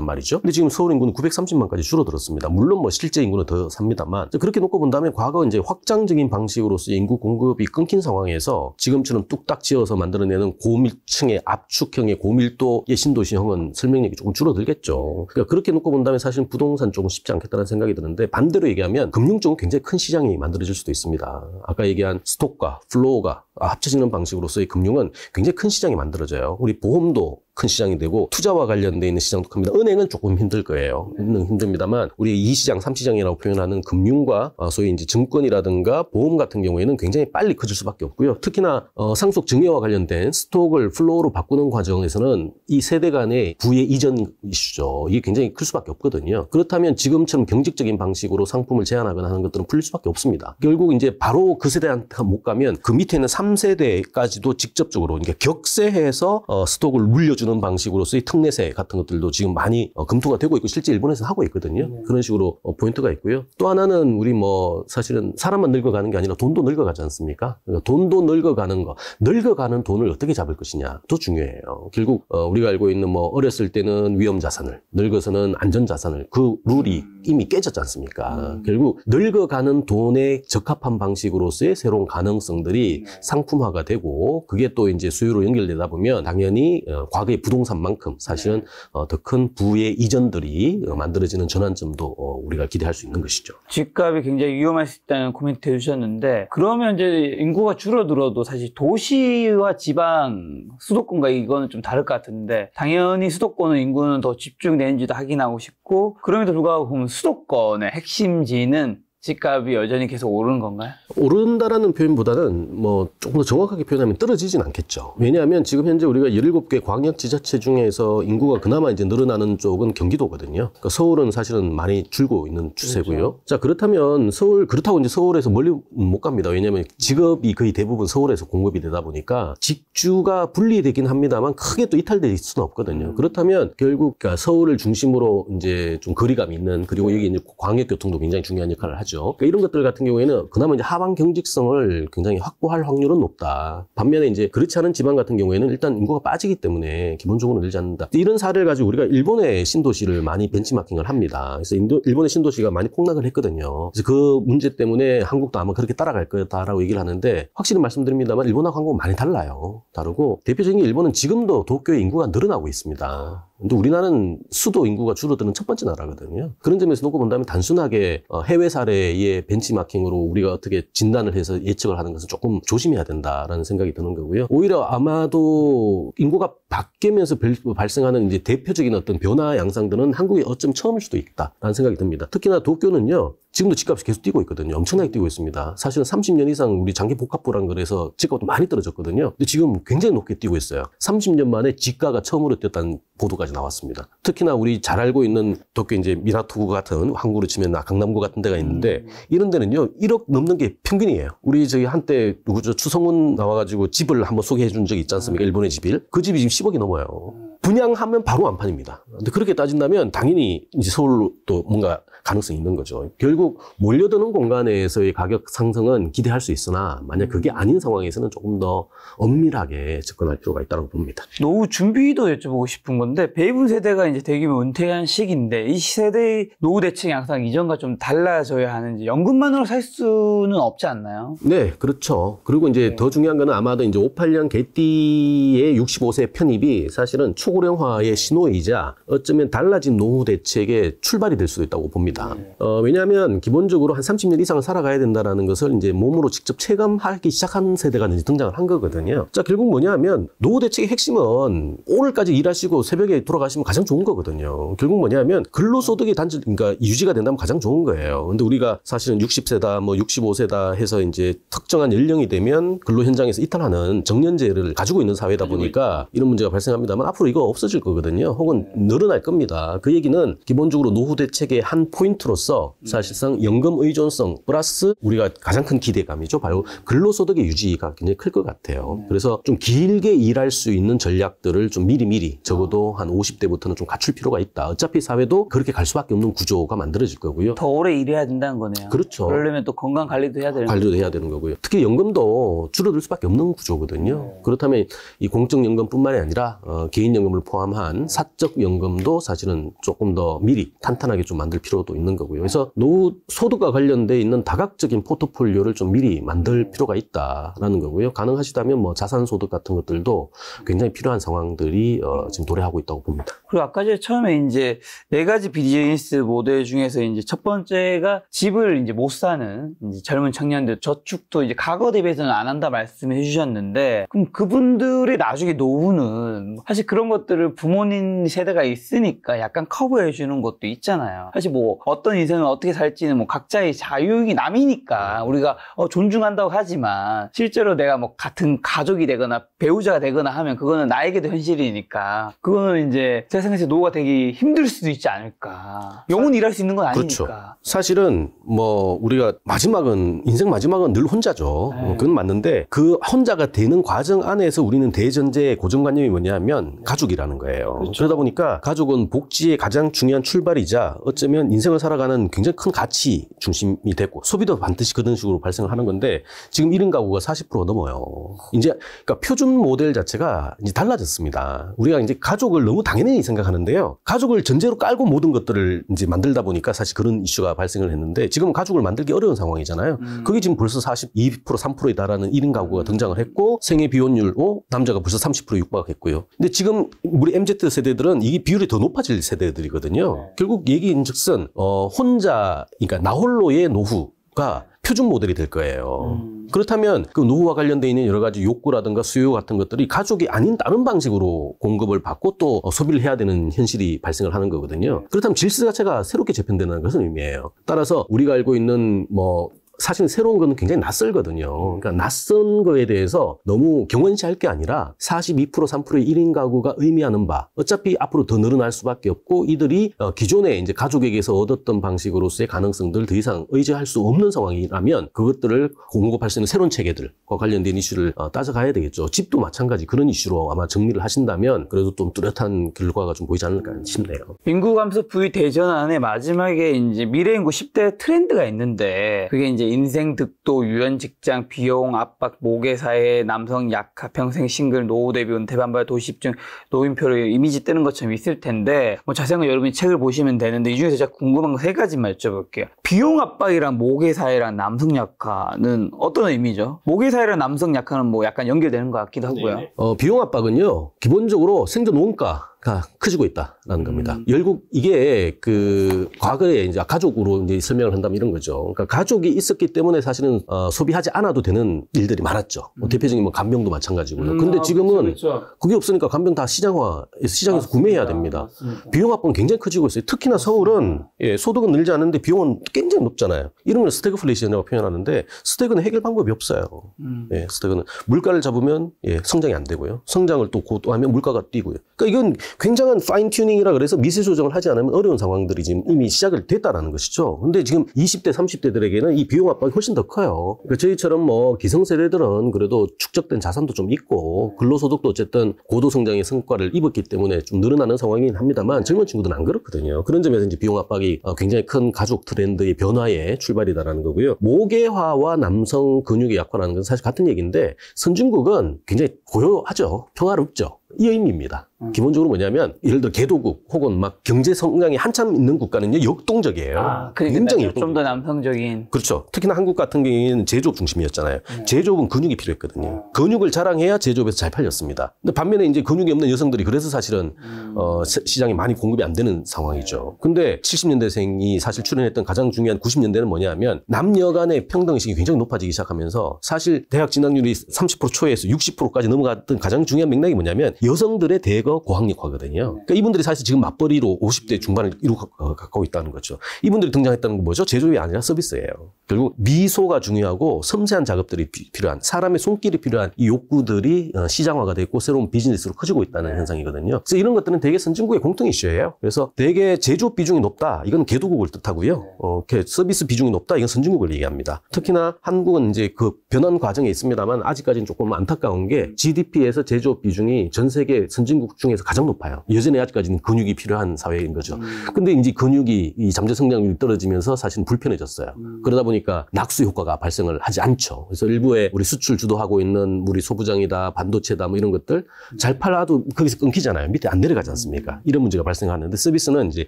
말이죠. 근데 지금 서울 인구는 930만까지 줄어들었습니다. 물론 뭐 실제 인구는 더 삽니다만 그렇게 놓고 본다면 과거 이제 확장적인 방식으로서 인구 공급이 끊긴 상황에서 지금처럼 뚝딱 지어서 만들어내는 고밀층의 압축형의 고밀도의 신도시형은 설명력이 조금 줄어들겠죠. 그러니까 그렇게 놓고 본다면 사실 부동산 쪽은 쉽지 않겠다는 생각이 드는데 반대로 얘기하면 금융 쪽은 굉장히 큰 시장이 만들어질 수도 있습니다. 아까 얘기한 스톡과 플로우가 합쳐지는 방식으로서의 금융은 굉장히 큰 시장이 만들어져요. 우리 보험도 큰 시장이 되고 투자와 관련돼 있는 시장도 큽니다. 은행은 조금 힘들 거예요. 네. 은행 힘듭니다만 우리 이 시장, 삼 시장이라고 표현하는 금융과 어, 소위 이제 증권이라든가 보험 같은 경우에는 굉장히 빨리 커질 수밖에 없고요. 특히나 어, 상속 증여와 관련된 스톡을 플로우로 바꾸는 과정에서는 이 세대 간의 부의 이전 이슈죠. 이게 굉장히 클 수밖에 없거든요. 그렇다면 지금처럼 경직적인 방식으로 상품을 제한하거나 하는 것들은 풀릴 수밖에 없습니다. 결국 이제 바로 그 세대한테 못 가면 그 밑에 있는 삼세대까지도 직접적으로 그러 격세해서 어, 스톡을 물려주는 주는 방식으로서의 특례세 같은 것들도 지금 많이 어, 검토가 되고 있고 실제 일본에서 하고 있거든요. 네. 그런 식으로 어, 포인트가 있고요. 또 하나는 우리 뭐 사실은 사람만 늙어가는 게 아니라 돈도 늙어가지 않습니까? 그러니까 돈도 늙어가는 거, 늙어가는 돈을 어떻게 잡을 것이냐도 중요해요. 결국 어, 우리가 알고 있는 뭐 어렸을 때는 위험 자산을, 늙어서는 안전 자산을 그 룰이 음. 이미 깨졌지 않습니까? 음. 결국 늙어가는 돈에 적합한 방식으로서의 새로운 가능성들이 네. 상품화가 되고 그게 또 이제 수요로 연결되다 보면 당연히 어, 과거에 부동산만큼 사실은 네. 어, 더큰 부의 이전들이 만들어지는 전환점도 어, 우리가 기대할 수 있는 것이죠. 집값이 굉장히 위험할 수 있다는 코멘트 해주셨는데 그러면 이제 인구가 줄어들어도 사실 도시와 지방 수도권과 이거는 좀 다를 것 같은데 당연히 수도권은 인구는 더 집중되는지도 확인하고 싶고 그럼에도 불구하고 보면 수도권의 핵심지는 집값이 여전히 계속 오르는 건가요? 오른다라는 표현보다는 뭐 조금 더 정확하게 표현하면 떨어지진 않겠죠. 왜냐하면 지금 현재 우리가 17개 광역 지자체 중에서 인구가 그나마 이제 늘어나는 쪽은 경기도거든요. 그러니까 서울은 사실은 많이 줄고 있는 추세고요. 그렇죠. 자, 그렇다면 서울, 그렇다고 이제 서울에서 멀리 못 갑니다. 왜냐하면 직업이 거의 대부분 서울에서 공급이 되다 보니까 직주가 분리되긴 합니다만 크게 또 이탈될 수는 없거든요. 음. 그렇다면 결국 그러니까 서울을 중심으로 이제 좀 거리감 있는 그리고 네. 여기 이제 광역교통도 굉장히 중요한 역할을 하죠. 하죠. 그러니까 이런 것들 같은 경우에는 그나마 이제 하방 경직성을 굉장히 확보할 확률은 높다. 반면에 이제 그렇지 않은 지방 같은 경우에는 일단 인구가 빠지기 때문에 기본적으로 늘지 않는다. 이런 사례를 가지고 우리가 일본의 신도시를 많이 벤치마킹을 합니다. 그래서 인도, 일본의 신도시가 많이 폭락을 했거든요. 그래서 그 문제 때문에 한국도 아마 그렇게 따라갈 거다라고 얘기를 하는데 확실히 말씀드립니다만 일본하고 한국은 많이 달라요. 다르고 대표적인 게 일본은 지금도 도쿄의 인구가 늘어나고 있습니다. 근데 우리나라는 수도 인구가 줄어드는 첫 번째 나라거든요. 그런 점에서 놓고 본다면 단순하게 어, 해외 사례의 벤치마킹으로 우리가 어떻게 진단을 해서 예측을 하는 것은 조금 조심해야 된다라는 생각이 드는 거고요. 오히려 아마도 인구가 바뀌면서 발생하는 이제 대표적인 어떤 변화 양상들은 한국이 어쩜 처음일 수도 있다라는 생각이 듭니다. 특히나 도쿄는요. 지금도 집값이 계속 뛰고 있거든요. 엄청나게 뛰고 있습니다. 사실은 30년 이상 우리 장기 복합부는 거래서 집값도 많이 떨어졌거든요. 근데 지금 굉장히 높게 뛰고 있어요. 30년 만에 집가가 처음으로 뛰었다는 보도까지 나왔습니다. 특히나 우리 잘 알고 있는 도쿄 이제 미라토구 같은 항구로 치면 아, 강남구 같은 데가 있는데 음. 이런 데는요 1억 넘는 게 평균이에요. 우리 저기 한때 누구죠 추성훈 나와가지고 집을 한번 소개해 준 적이 있지 않습니까? 음. 일본의 집일 그 집이 지금 10억이 넘어요. 음. 분양하면 바로 안판입니다 근데 그렇게 따진다면 당연히 이제 서울도 뭔가 가능성이 있는 거죠. 결국 몰려드는 공간에서의 가격 상승은 기대할 수 있으나 만약 그게 음. 아닌 상황에서는 조금 더 엄밀하게 접근할 필요가 있다고 봅니다. 노후 준비도 여쭤보고 싶은 건데 베이브 세대가 이제 대규모 은퇴한 시기인데 이 세대의 노후 대책양상 이전과 좀 달라져야 하는지 연금만으로 살 수는 없지 않나요? 네, 그렇죠. 그리고 이제 네. 더 중요한 거는 아마도 이제 58년 개띠의 65세 편입이 사실은 초고령화의 신호이자 어쩌면 달라진 노후 대책의 출발이 될 수도 있다고 봅니다. 있니다 네. 어, 왜냐하면 기본적으로 한 30년 이상 살아가야 된다라는 것을 이제 몸으로 직접 체감하기 시작한 세대가 이제 등장을 한 거거든요. 자, 결국 뭐냐면 노후 대책의 핵심은 오늘까지 일하시고 새벽에 돌아가시면 가장 좋은 거거든요. 결국 뭐냐면 근로소득이 단지 그러니까 유지가 된다면 가장 좋은 거예요. 근데 우리가 사실은 60세다 뭐 65세다 해서 이제 특정한 연령이 되면 근로 현장에서 이탈하는 정년제를 가지고 있는 사회다 보니까 이런 문제가 발생합니다만 앞으로 이거 없어질 거거든요. 혹은 네. 늘어날 겁니다. 그 얘기는 기본적으로 노후 대책의 한 포인트 포인트로서 사실상 연금 의존성 플러스 우리가 가장 큰 기대감이죠. 바로 근로소득의 유지가 굉장히 클 것 같아요. 네. 그래서 좀 길게 일할 수 있는 전략들을 좀 미리미리 적어도 아. 한 50대부터는 좀 갖출 필요가 있다. 어차피 사회도 그렇게 갈 수밖에 없는 구조가 만들어질 거고요. 더 오래 일해야 된다는 거네요. 그렇죠. 그러려면 또 건강 관리도 해야 되는 관리도 해야 되는 거고요. 특히 연금도 줄어들 수밖에 없는 구조거든요. 네. 그렇다면 이 공적연금뿐만이 아니라 어, 개인연금을 포함한 사적연금도 사실은 조금 더 미리 탄탄하게 좀 만들 필요도 필요도 있는 거고요. 그래서 노후 소득과 관련돼 있는 다각적인 포트폴리오를 좀 미리 만들 음. 필요가 있다라는 거고요. 가능하시다면 뭐 자산 소득 같은 것들도 굉장히 필요한 상황들이 어, 지금 도래하고 있다고 봅니다. 그리고 아까 전 처음에 이제 네 가지 비즈니스 모델 중에서 이제 첫 번째가 집을 이제 못 사는 이제 젊은 청년들 저축도 이제 과거 대비해서는 안 한다 말씀해 주셨는데 그럼 그분들의 나중에 노후는 사실 그런 것들을 부모님 세대가 있으니까 약간 커버해 주는 것도 있잖아요. 사실 뭐 어떤 인생을 어떻게 살지는 뭐 각자의 자유이 남이니까 우리가 어, 존중한다고 하지만 실제로 내가 뭐 같은 가족이 되거나 배우자가 되거나 하면 그거는 나에게도 현실이니까 그거는 이제 세상에서 노후가 되기 힘들 수도 있지 않을까. 영원 일할 수 있는 건 아니니까. 그렇죠. 사실은 뭐 우리가 마지막은 인생 마지막은 늘 혼자죠. 에 뭐 네. 그건 맞는데 그 혼자가 되는 과정 안에서 우리는 대전제의 고정관념이 뭐냐면 가족이라는 거예요. 그렇죠. 그러다 보니까 가족은 복지의 가장 중요한 출발이자 어쩌면 인생 인생을 살아가는 굉장히 큰 가치 중심이 됐고 소비도 반드시 그런 식으로 발생을 하는 건데 지금 1인 가구가 40% 넘어요. 이제 그러니까 표준 모델 자체가 이제 달라졌습니다. 우리가 이제 가족을 너무 당연히 생각하는데요. 가족을 전제로 깔고 모든 것들을 이제 만들다 보니까 사실 그런 이슈가 발생을 했는데 지금 가족을 만들기 어려운 상황이잖아요. 음. 그게 지금 벌써 42% 3%에 달하는 1인 가구가 등장을 했고 생애 비혼율 도 어? 남자가 벌써 30% 육박했고요. 근데 지금 우리 MZ 세대들은 이 비율이 더 높아질 세대들이거든요. 네. 결국 얘기인즉슨 어, 혼자, 그러니까 나홀로의 노후가 표준 모델이 될 거예요. 음. 그렇다면 그 노후와 관련돼 있는 여러 가지 욕구라든가 수요 같은 것들이 가족이 아닌 다른 방식으로 공급을 받고 또 어, 소비를 해야 되는 현실이 발생을 하는 거거든요. 그렇다면 질서 자체가 새롭게 재편되는 것은 의미예요. 따라서 우리가 알고 있는 뭐 사실 새로운 거는 굉장히 낯설거든요. 그러니까 낯선 거에 대해서 너무 경원시 할게 아니라 42% 3%의 1인 가구가 의미하는 바 어차피 앞으로 더 늘어날 수밖에 없고 이들이 어, 기존에 이제 가족에게서 얻었던 방식으로서의 가능성들 더 이상 의지할 수 없는 상황이라면 그것들을 공급할 수 있는 새로운 체계들과 관련된 이슈를 어, 따져가야 되겠죠. 집도 마찬가지 그런 이슈로 아마 정리를 하신다면 그래도 좀 뚜렷한 결과가 좀 보이지 않을까 싶네요. 인구 감소 부위 대전 안에 마지막에 이제 미래 인구 10대 트렌드가 있는데 그게 이제 인생 득도, 유연 직장, 비용 압박, 모계 사회, 남성 약화, 평생 싱글, 노후 대비, 은퇴 반발, 도시집중, 노인표로 이미지 뜨는 것처럼 있을 텐데 뭐 자세한 건 여러분이 책을 보시면 되는데 이 중에서 제가 궁금한 거 세 가지만 여쭤볼게요. 비용 압박이랑 모계 사회랑 남성 약화는 어떤 의미죠? 모계 사회랑 남성 약화는 뭐 약간 연결되는 것 같기도 하고요. 어, 비용 압박은요 기본적으로 생존 원가 가 커지고 있다라는 겁니다. 음. 결국 이게 그 과거에 이제 가족으로 이제 설명을 한다면 이런 거죠. 그러니까 가족이 있었기 때문에 사실은 어, 소비하지 않아도 되는 일들이 많았죠. 뭐 음. 대표적인 뭐 간병도 마찬가지고요. 음, 근데 아, 지금은 그렇죠, 그렇죠. 그게 없으니까 간병 다 시장화 시장에서 맞습니다. 구매해야 됩니다. 맞습니다. 비용 합박은 굉장히 커지고 있어요. 특히나 서울은 예, 소득은 늘지 않는데 비용은 굉장히 높잖아요. 이런 걸 스태그플레이션이라고 표현하는데 스태그는 해결 방법이 없어요. 음. 예, 스태그는 물가를 잡으면 예, 성장이 안 되고요. 성장을 또 고도하면 물가가 뛰고요. 그러니까 이건 굉장한 파인 튜닝이라 그래서 미세 조정을 하지 않으면 어려운 상황들이 지금 이미 시작을 됐다라는 것이죠. 근데 지금 20대, 30대들에게는 이 비용 압박이 훨씬 더 커요. 그 저희처럼 뭐 기성세대들은 그래도 축적된 자산도 좀 있고 근로소득도 어쨌든 고도 성장의 성과를 입었기 때문에 좀 늘어나는 상황이긴 합니다만 젊은 친구들은 안 그렇거든요. 그런 점에서 이제 비용 압박이 어, 굉장히 큰 가족 트렌드의 변화의 출발이다라는 거고요. 모계화와 남성 근육의 약화라는 건 사실 같은 얘기인데 선진국은 굉장히 고요하죠. 평화롭죠. 이 의미입니다. 음. 기본적으로 뭐냐면 예를 들어 개도국 혹은 막 경제 성장이 한참 있는 국가는요 역동적이에요. 아, 굉장히 좀 더 남성적인. 그렇죠. 특히나 한국 같은 경우에는 제조업 중심이었잖아요. 음. 제조업은 근육이 필요했거든요. 음. 근육을 자랑해야 제조업에서 잘 팔렸습니다. 근데 반면에 이제 근육이 없는 여성들이 그래서 사실은 음. 어, 시장에 많이 공급이 안 되는 상황이죠. 근데 70년대생이 사실 출연했던 가장 중요한 90년대는 뭐냐면 남녀 간의 평등의식이 굉장히 높아지기 시작하면서 사실 대학 진학률이 30% 초에서 60%까지 넘어갔던 가장 중요한 맥락이 뭐냐면 여성들의 대거 이거 고학력화거든요. 네. 그러니까 이분들이 사실 지금 맞벌이로 50대 음. 중반을 이루 가까워 있다는 거죠. 이분들이 등장했다는 건 뭐죠? 제조업이 아니라 서비스예요. 결국 미소가 중요하고 섬세한 작업들이 비, 필요한 사람의 손길이 필요한 이 욕구들이 어, 시장화가 되고 새로운 비즈니스로 커지고 있다는 네. 현상이거든요. 그래서 이런 것들은 대개 선진국의 공통 이슈예요. 그래서 대개 제조업 비중이 높다. 이건 개도국을 뜻하고요. 네. 어, 서비스 비중이 높다. 이건 선진국을 얘기합니다. 특히나 한국은 이제 그 변환 과정에 있습니다만 아직까지는 조금 안타까운 게 GDP에서 음. 제조업 비중이 전 세계 선진국 중에서 가장 높아요. 여전히 아직까지는 근육이 필요한 사회인 거죠. 음. 근데 이제 근육이 이 잠재 성장률이 떨어지면서 사실은 불편해졌어요. 음. 그러다 보니까 낙수 효과가 발생을 하지 않죠. 그래서 일부에 우리 수출 주도하고 있는 우리 소부장이다, 반도체다 뭐 이런 것들 음. 잘 팔아도 거기서 끊기잖아요. 밑에 안 내려가지 않습니까? 음. 이런 문제가 발생하는데 서비스는 이제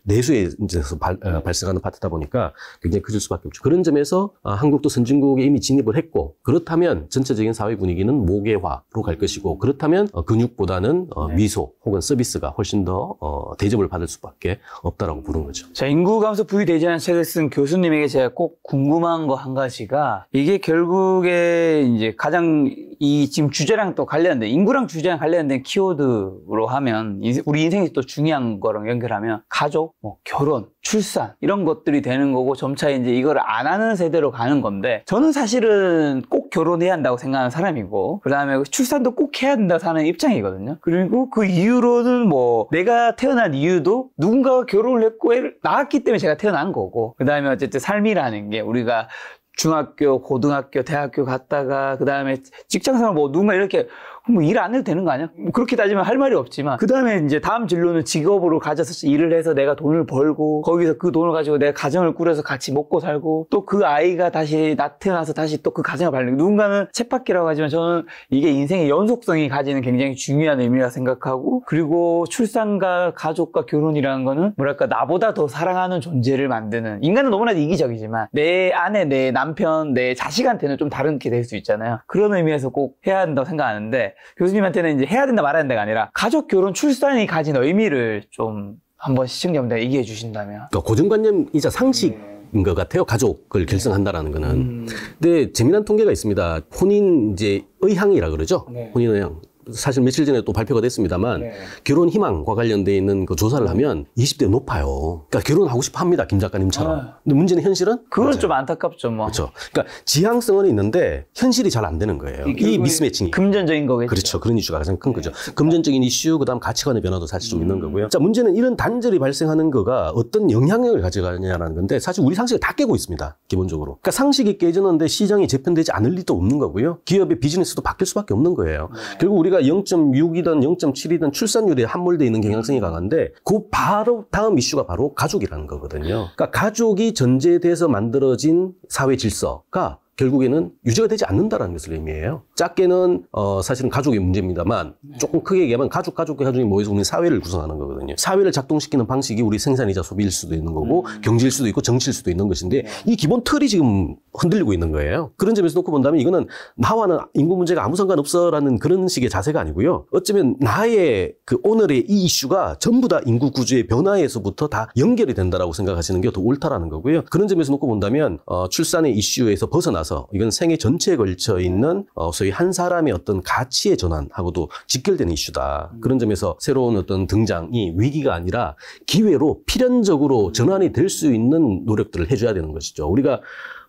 내수에 이제서 발, 어, 발생하는 파트다 보니까 굉장히 커질 수밖에 없죠. 그런 점에서 아, 한국도 선진국에 이미 진입을 했고 그렇다면 전체적인 사회 분위기는 모계화로 갈 것이고 그렇다면 어, 근육보다는 어, 네. 미소 혹은 서비스가 훨씬 더 어, 대접을 받을 수밖에 없다라고 보는 거죠. 자 인구 감소 부위대지한 책을 쓴 교수님에게 제가 꼭 궁금한 거 한 가지가 이게 결국에 이제 가장 이 지금 주제랑 또 관련된 인구랑 주제랑 관련된 키워드로 하면 우리 인생이 또 중요한 거랑 연결하면 가족, 뭐 결혼, 출산 이런 것들이 되는 거고 점차 이제 이걸 안 하는 세대로 가는 건데 저는 사실은 꼭 결혼해야 한다고 생각하는 사람이고 그 다음에 출산도 꼭 해야 된다고 는 입장이거든요. 그리고 그 이유 이유로는 뭐 내가 태어난 이유도 누군가가 결혼을 했고 애를 낳았기 때문에 제가 태어난 거고 그 다음에 어쨌든 삶이라는 게 우리가 중학교, 고등학교, 대학교 갔다가 그 다음에 직장생활 뭐 누군가 이렇게 뭐일안 해도 되는 거 아니야? 뭐 그렇게 따지면 할 말이 없지만 그 다음에 이제 다음 진로는 직업으로 가져서 일을 해서 내가 돈을 벌고 거기서 그 돈을 가지고 내가 가정을 꾸려서 같이 먹고 살고 또 그 아이가 다시 나타나서 다시 또 그 가정을 발리고 누군가는 쳇바퀴라고 하지만 저는 이게 인생의 연속성이 가지는 굉장히 중요한 의미라 생각하고 그리고 출산과 가족과 결혼이라는 거는 뭐랄까 나보다 더 사랑하는 존재를 만드는 인간은 너무나 이기적이지만 내 아내, 내 남편, 내 자식한테는 좀 다른 게 될 수 있잖아요 그런 의미에서 꼭 해야 한다고 생각하는데 교수님한테는 이제 해야 된다 말아야 된다가 아니라 가족 결혼 출산이 가진 의미를 좀 한번 시청자분들 얘기해 주신다면. 그러니까 고정관념이자 상식. 인것 같아요. 가족을 네. 결성한다라는 거는. 음. 근데 재미난 통계가 있습니다. 혼인 이제 의향이라 그러죠. 네. 혼인 의향. 사실 며칠 전에 또 발표가 됐습니다만 네. 결혼 희망과 관련돼 있는 그 조사를 하면 20대 높아요. 그러니까 결혼하고 싶어 합니다. 김 작가님처럼. 아. 근데 문제는 현실은 그건 맞아요. 좀 안타깝죠, 뭐. 그렇죠. 그러니까 지향성은 있는데 현실이 잘 안 되는 거예요. 이 미스매칭이. 금전적인 거겠죠. 그렇죠. 그런 이슈가 가장 큰 네. 거죠. 금전적인 이슈, 그다음 가치관의 변화도 사실 좀 음. 있는 거고요. 자, 문제는 이런 단절이 발생하는 거가 어떤 영향력을 가져가느냐라는 건데 사실 우리 상식을 다 깨고 있습니다. 기본적으로. 그러니까 상식이 깨졌는데 시장이 재편되지 않을 리도 없는 거고요. 기업의 비즈니스도 바뀔 수밖에 없는 거예요. 네. 결국 우리 우리가 0.6이든 0.7이든 출산율이 함몰되어 있는 경향성이 강한데 그 바로 다음 이슈가 바로 가족이라는 거거든요. 그러니까 가족이 전제돼서 만들어진 사회 질서가 결국에는 유죄가 되지 않는다라는 것을 의미해요. 작게는 어, 사실은 가족의 문제입니다만 조금 크게 얘기하면 가족, 가족과 가족이 모여서 우리 사회를 구성하는 거거든요. 사회를 작동시키는 방식이 우리 생산이자 소비일 수도 있는 거고 음. 경제일 수도 있고 정치일 수도 있는 것인데 네. 이 기본 틀이 지금 흔들리고 있는 거예요. 그런 점에서 놓고 본다면 이거는 나와는 인구 문제가 아무 상관없어라는 그런 식의 자세가 아니고요. 어쩌면 나의 그 오늘의 이 이슈가 전부 다 인구 구조의 변화에서부터 다 연결이 된다라고 생각하시는 게 더 옳다라는 거고요. 그런 점에서 놓고 본다면 어, 출산의 이슈에서 벗어나서 따라서 이건 생애 전체에 걸쳐 있는 어, 소위 한 사람의 어떤 가치의 전환하고도 직결되는 이슈다. 음. 그런 점에서 새로운 어떤 등장이 위기가 아니라 기회로 필연적으로 전환이 될 수 있는 노력들을 해줘야 되는 것이죠. 우리가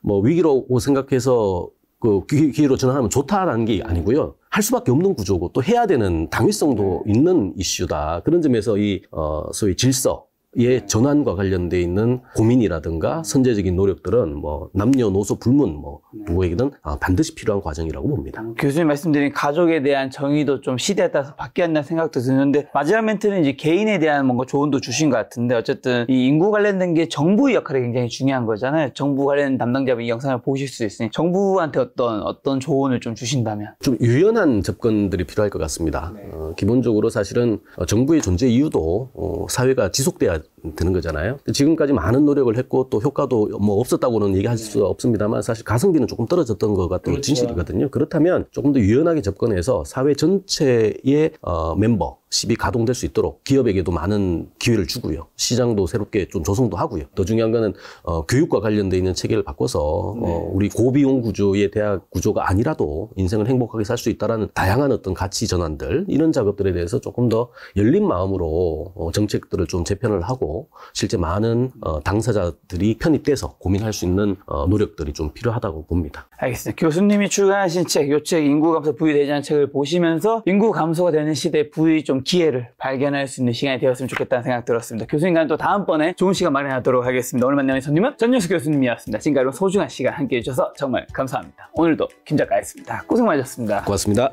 뭐위기라고 생각해서 그 기회로 전환하면 좋다라는 게 아니고요. 할 수밖에 없는 구조고 또 해야 되는 당위성도 네. 있는 이슈다. 그런 점에서 이 어, 소위 질서 의 예, 전환과 관련돼 있는 고민이라든가 선제적인 노력들은 뭐 남녀노소 불문 뭐 네. 누구에게든 아, 반드시 필요한 과정이라고 봅니다. 음, 교수님 말씀드린 가족에 대한 정의도 좀 시대에 따라서 바뀌었나 생각도 드는데 마지막 멘트는 이제 개인에 대한 뭔가 조언도 주신 것 같은데 어쨌든 이 인구 관련된 게 정부의 역할이 굉장히 중요한 거잖아요. 정부 관련 담당자분 이 영상을 보실 수 있으니 정부한테 어떤 어떤 조언을 좀 주신다면 좀 유연한 접근들이 필요할 것 같습니다. 네. 어, 기본적으로 사실은 어, 정부의 존재 이유도 어, 사회가 지속돼야 that 드는 거잖아요. 지금까지 많은 노력을 했고 또 효과도 뭐 없었다고는 얘기할 수 네. 없습니다만 사실 가성비는 조금 떨어졌던 것같또 그렇죠. 진실이거든요. 그렇다면 조금 더 유연하게 접근해서 사회 전체의 어, 멤버 시0이 가동될 수 있도록 기업에게도 많은 기회를 주고요. 시장도 새롭게 좀 조성도 하고요. 더 중요한 거는 어, 교육과 관련돼 있는 체계를 바꿔서 어, 네. 어, 우리 고비용 구조의 대학 구조가 아니라도 인생을 행복하게 살 수 있다라는 다양한 어떤 가치 전환들 이런 작업들에 대해서 조금 더 열린 마음으로 어, 정책들을 좀 재편을 하고 실제 많은 어, 당사자들이 편입돼서 고민할 수 있는 어, 노력들이 좀 필요하다고 봅니다. 알겠습니다. 교수님이 출간하신 책, 요책 인구 감소 부위 대전 책을 보시면서 인구 감소가 되는 시대 부위 좀 기회를 발견할 수 있는 시간이 되었으면 좋겠다는 생각 들었습니다. 교수님과는 또 다음번에 좋은 시간 마련하도록 하겠습니다. 오늘 만나는 손님은 전영수 교수님이었습니다. 지금까지 소중한 시간 함께해 주셔서 정말 감사합니다. 오늘도 김 작가였습니다. 고생 많으셨습니다. 고맙습니다.